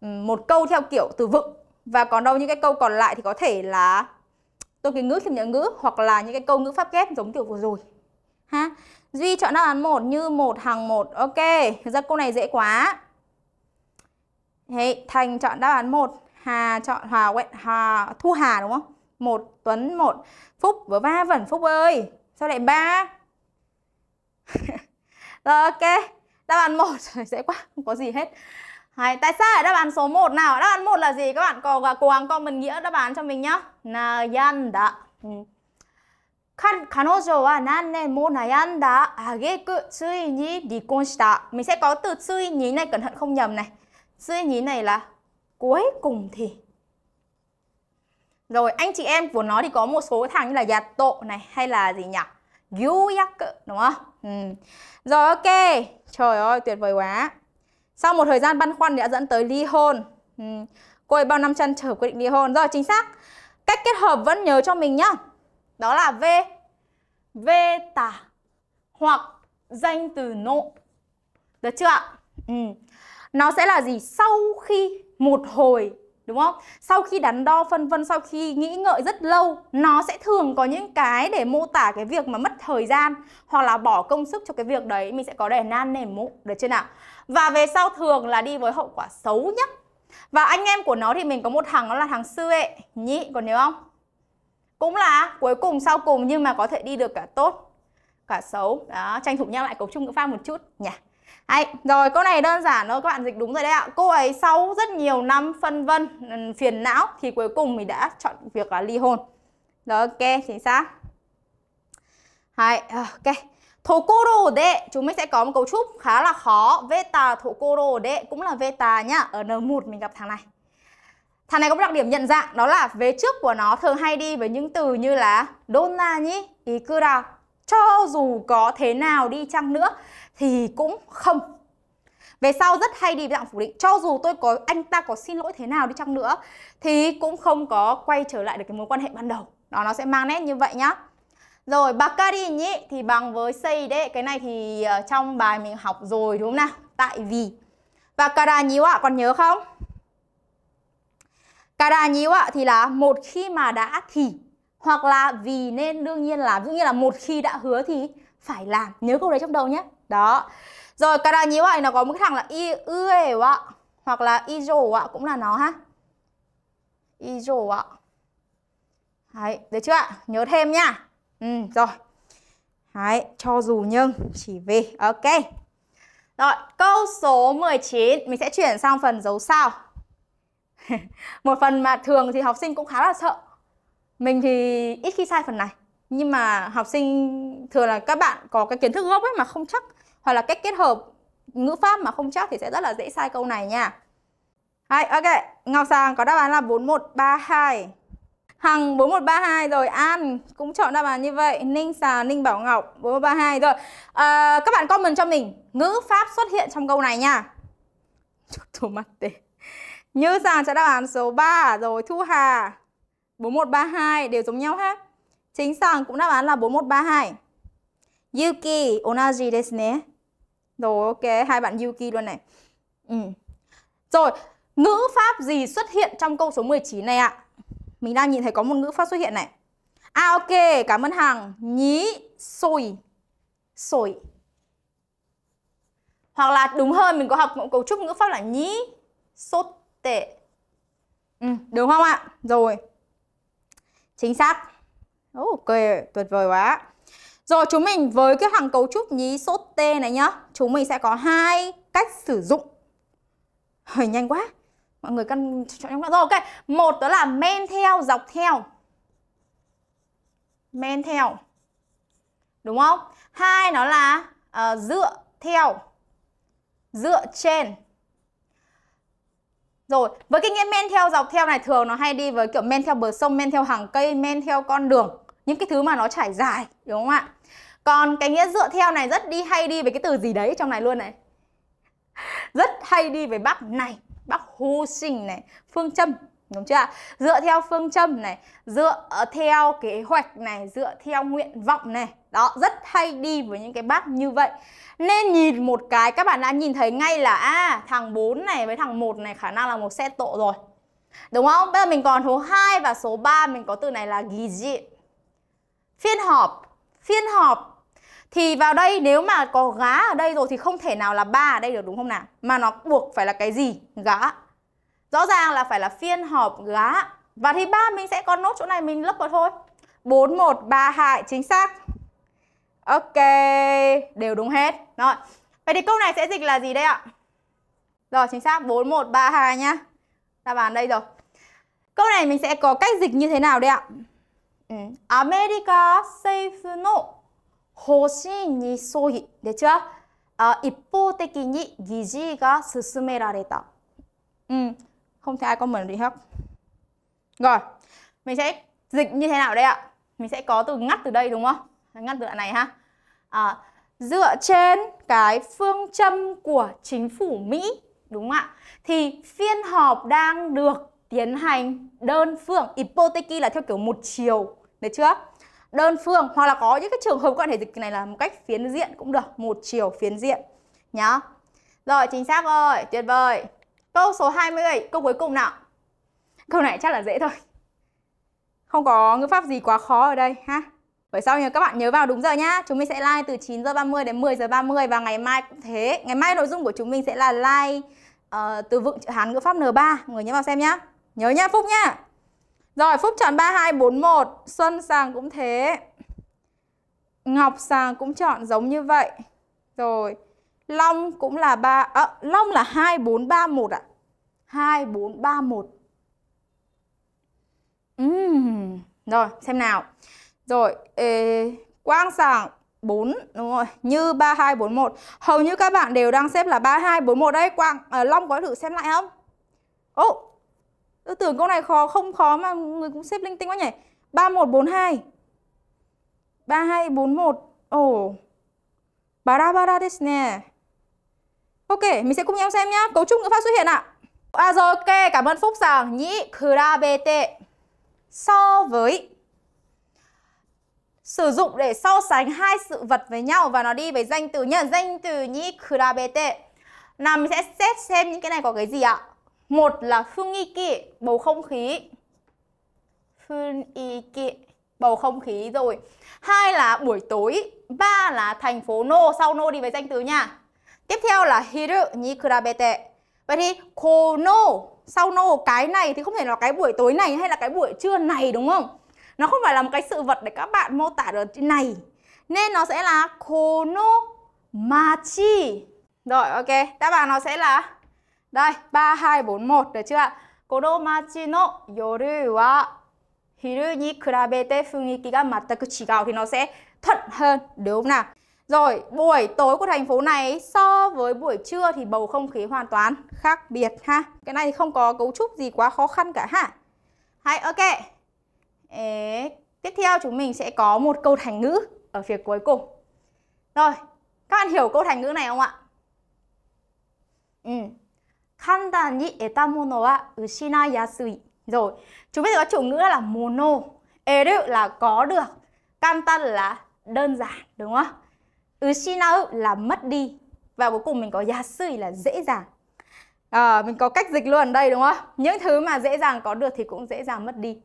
A: Một câu theo kiểu từ vựng và còn đâu những cái câu còn lại thì có thể là tôi kính ngữ thêm nhận ngữ hoặc là những cái câu ngữ pháp ghép giống kiểu vừa rồi. Ha? Duy chọn đáp án 1 như một hàng một. Ok, thực ra câu này dễ quá. Đấy, Thành chọn đáp án 1, Hà chọn hà quẹt Hà Thu Hà đúng không? Một Tuấn một Phúc vừa ba vẩn Phúc ơi. Sao lại ba? Rồi ok, đáp án 1 dễ quá, không có gì hết. Hay, tại sao lại đáp án số 1 nào? Đáp án 1 là gì? Các bạn cố, cố gắng comment nghĩa đáp án cho mình nhá. Nayanda. Ừ. 彼女は何年も悩んだ挙句ついに離婚した à, Mình sẽ có từ suy nhí này cẩn thận không nhầm này Suy nhí này là cuối cùng thì Rồi anh chị em của nó thì có một số thằng như là Yato này hay là gì nhỉ Gyuyak đúng không? Ừ. Rồi ok, trời ơi tuyệt vời quá. Sau một thời gian băn khoăn đã dẫn tới ly hôn. Ừ. Cô ấy bao năm chăn trở quyết định ly hôn. Rồi chính xác. Cách kết hợp vẫn nhớ cho mình nhá. Đó là V. V tả hoặc danh từ nộ. Được chưa ạ? Ừ. Nó sẽ là gì? Sau khi một hồi đúng không? Sau khi đắn đo phân vân, sau khi nghĩ ngợi rất lâu, nó sẽ thường có những cái để mô tả cái việc mà mất thời gian hoặc là bỏ công sức cho cái việc đấy, mình sẽ có để nan nề mộ được chưa nào? Và về sau thường là đi với hậu quả xấu nhất. Và anh em của nó thì mình có một thằng đó là thằng sư ệ nhị còn nhớ không? Cũng là cuối cùng sau cùng nhưng mà có thể đi được cả tốt cả xấu đó tranh thủ nhau lại cấu trúc ngữ pháp một chút nhỉ Đấy, rồi câu này đơn giản thôi các bạn dịch đúng rồi đấy ạ Cô ấy sau rất nhiều năm phân vân, ừ, phiền não Thì cuối cùng mình đã chọn việc là ly hôn Đó, ok, chính xác Đấy, ờ, ok cô Tokoro đệ Chúng mình sẽ có một cấu trúc khá là khó vê tà cô Tokoro đệ cũng là vê tà nhá Ở N1 mình gặp thằng này Thằng này có một đặc điểm nhận dạng Đó là vế trước của nó thường hay đi với những từ như là dona Donna nhỉ, Ikura Cho dù có thế nào đi chăng nữa thì cũng không về sau rất hay đi dạng phủ định cho dù tôi có anh ta có xin lỗi thế nào đi chăng nữa thì cũng không có quay trở lại được cái mối quan hệ ban đầu đó nó sẽ mang nét như vậy nhá rồi Bacari nhỉ thì bằng với xây đấy cái này thì ờ, trong bài mình học rồi đúng không nào tại vì và Kara nhíu ạ còn nhớ không Kara nhíu ạ thì là một khi mà đã thì hoặc là vì nên đương nhiên là dĩ như là một khi đã hứa thì phải làm nhớ câu đấy trong đầu nhé đó rồi kara nhíu vậy nó có một cái thằng là y ư ạ hoặc là y rồ ạ cũng là nó ha y rồ ạ đấy được chưa nhớ thêm nhá ừ rồi đấy cho dù nhưng chỉ vì ok rồi câu số 19 mình sẽ chuyển sang phần dấu sao một phần mà thường thì học sinh cũng khá là sợ mình thì ít khi sai phần này nhưng mà học sinh thường là các bạn có cái kiến thức gốc ấy mà không chắc hoặc là cách kết hợp ngữ pháp mà không chắc thì sẽ rất là dễ sai câu này nha. Đấy, ok, Ngọc Sàng có đáp án là 4132. Hằng 4132 rồi, An cũng chọn đáp án như vậy, Ninh Xà, Ninh Bảo Ngọc 4132 rồi. À, các bạn comment cho mình ngữ pháp xuất hiện trong câu này nha. Chút mặt tê. Như Sàng sẽ đáp án số 3 rồi, Thu Hà 4132 đều giống nhau hết. Chính Sàng cũng đáp án là 4132. Yuki, onaji desu ne. Rồi ok, hai bạn Yuki luôn này. Ừ. Rồi, ngữ pháp gì xuất hiện trong câu số 19 này ạ? Mình đang nhìn thấy có một ngữ pháp xuất hiện này. À ok, cảm ơn hàng Nhí, sồi, sồi. Hoặc là đúng hơn mình có học một cấu trúc ngữ pháp là nhí, sốt tệ. Ừ, đúng không ạ? Rồi. Chính xác. Ok, tuyệt vời quá. Rồi chúng mình với cái hàng cấu trúc nhí sốt T này nhá, chúng mình sẽ có hai cách sử dụng. Hơi nhanh quá. Mọi người căn chọn em rồi ok. Một đó là men theo dọc theo. Men theo. Đúng không? Hai nó là uh, dựa theo. Dựa trên. Rồi, với cái nghĩa men theo dọc theo này thường nó hay đi với kiểu men theo bờ sông, men theo hàng cây, men theo con đường. Những cái thứ mà nó trải dài, đúng không ạ? Còn cái nghĩa dựa theo này rất đi hay đi với cái từ gì đấy trong này luôn này. Rất hay đi với bác này, bác Hu Sinh này, phương châm đúng chưa dựa theo phương châm này dựa theo kế hoạch này dựa theo nguyện vọng này đó rất hay đi với những cái bác như vậy nên nhìn một cái các bạn đã nhìn thấy ngay là à thằng 4 này với thằng 1 này khả năng là một xe tộ rồi đúng không bây giờ mình còn số 2 và số 3 mình có từ này là gì gì phiên họp phiên họp thì vào đây nếu mà có gá ở đây rồi thì không thể nào là ba ở đây được đúng không nào? Mà nó buộc phải là cái gì? Gá. Rõ ràng là phải là phiên họp gá. Và thì ba mình sẽ có nốt chỗ này mình lấp vào thôi. 4132 chính xác. Ok, đều đúng hết. Rồi. Vậy thì câu này sẽ dịch là gì đây ạ? Rồi chính xác 4132 nhá. Đáp án đây rồi. Câu này mình sẽ có cách dịch như thế nào đây ạ? Ừ. America saves no. 方針に沿い、でちは、あ、一方的に議事が進められた。Ừ, không thấy ai comment gì hết. Rồi, mình sẽ dịch như thế nào đây ạ? Mình sẽ có từ ngắt từ đây đúng không? Ngắt từ đoạn này ha. À, dựa trên cái phương châm của chính phủ Mỹ đúng không ạ? Thì phiên họp đang được tiến hành đơn phương, ipoteki là theo kiểu một chiều, được chưa? đơn phương hoặc là có những cái trường hợp quan hệ dịch này là một cách phiến diện cũng được một chiều phiến diện nhá rồi chính xác rồi tuyệt vời câu số 27 câu cuối cùng nào câu này chắc là dễ thôi không có ngữ pháp gì quá khó ở đây ha bởi sau nhớ các bạn nhớ vào đúng giờ nhá chúng mình sẽ live từ 9 giờ 30 đến 10 giờ 30 và ngày mai cũng thế ngày mai nội dung của chúng mình sẽ là live uh, ờ, từ vựng chữ hán ngữ pháp N3 người nhớ vào xem nhá nhớ nhá Phúc nhá rồi, Phúc chọn 3241, Xuân sàng cũng thế. Ngọc sàng cũng chọn giống như vậy. Rồi, Long cũng là 3 à, Long là 2431 ạ. À? 2431. Uhm. Rồi, xem nào. Rồi, ê, Quang sàng 4 đúng rồi, như 3241. Hầu như các bạn đều đang xếp là 3241 đấy, Quang à, Long có thử xem lại không? Ô, oh, Tôi tưởng câu này khó không khó mà người cũng xếp linh tinh quá nhỉ. 3142. 3241. Ồ. bara bara desu ne. Ok, mình sẽ cùng nhau xem nhá. Cấu trúc ngữ pháp xuất hiện ạ. À. à rồi, ok, cảm ơn Phúc rằng nhĩ kurabete. So với sử dụng để so sánh hai sự vật với nhau và nó đi với danh từ nhận danh từ nhĩ kurabete. Nào mình sẽ xét xem những cái này có cái gì ạ? Một là phương y kệ, bầu không khí. Phương y kệ, bầu không khí rồi. Hai là buổi tối. Ba là thành phố nô, sau nô đi với danh từ nha. Tiếp theo là hiru ni kurabete. Vậy thì kono, sau nô cái này thì không thể là cái buổi tối này hay là cái buổi trưa này đúng không? Nó không phải là một cái sự vật để các bạn mô tả được chữ này. Nên nó sẽ là kono machi. Rồi ok, đáp án nó sẽ là đây, 3, 2, 4, 1, được chưa ạ? Koromachi no yoru wa hiru ni kurabete fungiki ga mataku chigao thì nó sẽ thuận hơn, đúng không nào? Rồi, buổi tối của thành phố này so với buổi trưa thì bầu không khí hoàn toàn khác biệt ha. Cái này thì không có cấu trúc gì quá khó khăn cả ha. Hay ok. Ê, tiếp theo chúng mình sẽ có một câu thành ngữ ở phía cuối cùng. Rồi, các bạn hiểu câu thành ngữ này không ạ? Ừ, Khăn đàn ni etamono wa ushina ừ, yasui. Rồi, chúng mình có chủ ngữ là mono. Eru là có được. Kantan là đơn giản, đúng không? Ushina ừ, là mất đi. Và cuối cùng mình có yasui là dễ dàng. À, mình có cách dịch luôn đây đúng không? Những thứ mà dễ dàng có được thì cũng dễ dàng mất đi.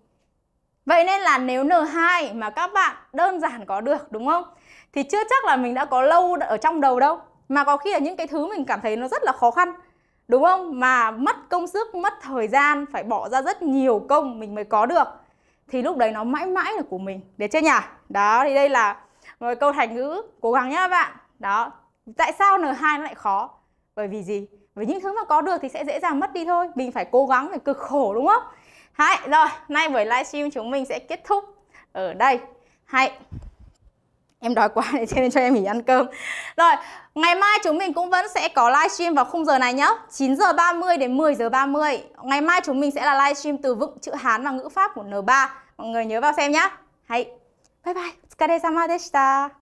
A: Vậy nên là nếu N2 mà các bạn đơn giản có được đúng không? Thì chưa chắc là mình đã có lâu ở trong đầu đâu. Mà có khi là những cái thứ mình cảm thấy nó rất là khó khăn đúng không mà mất công sức mất thời gian phải bỏ ra rất nhiều công mình mới có được thì lúc đấy nó mãi mãi là của mình để chưa nhỉ đó thì đây là một câu thành ngữ cố gắng nhá các bạn đó tại sao n2 nó lại khó bởi vì gì với những thứ mà có được thì sẽ dễ dàng mất đi thôi mình phải cố gắng phải cực khổ đúng không hãy rồi nay buổi livestream chúng mình sẽ kết thúc ở đây hãy em đói quá để cho nên cho em nghỉ ăn cơm rồi ngày mai chúng mình cũng vẫn sẽ có livestream vào khung giờ này nhá 9 giờ 30 đến 10 giờ 30 ngày mai chúng mình sẽ là livestream từ vựng chữ Hán và ngữ pháp của N3 mọi người nhớ vào xem nhá hay bye bye お疲れ様でした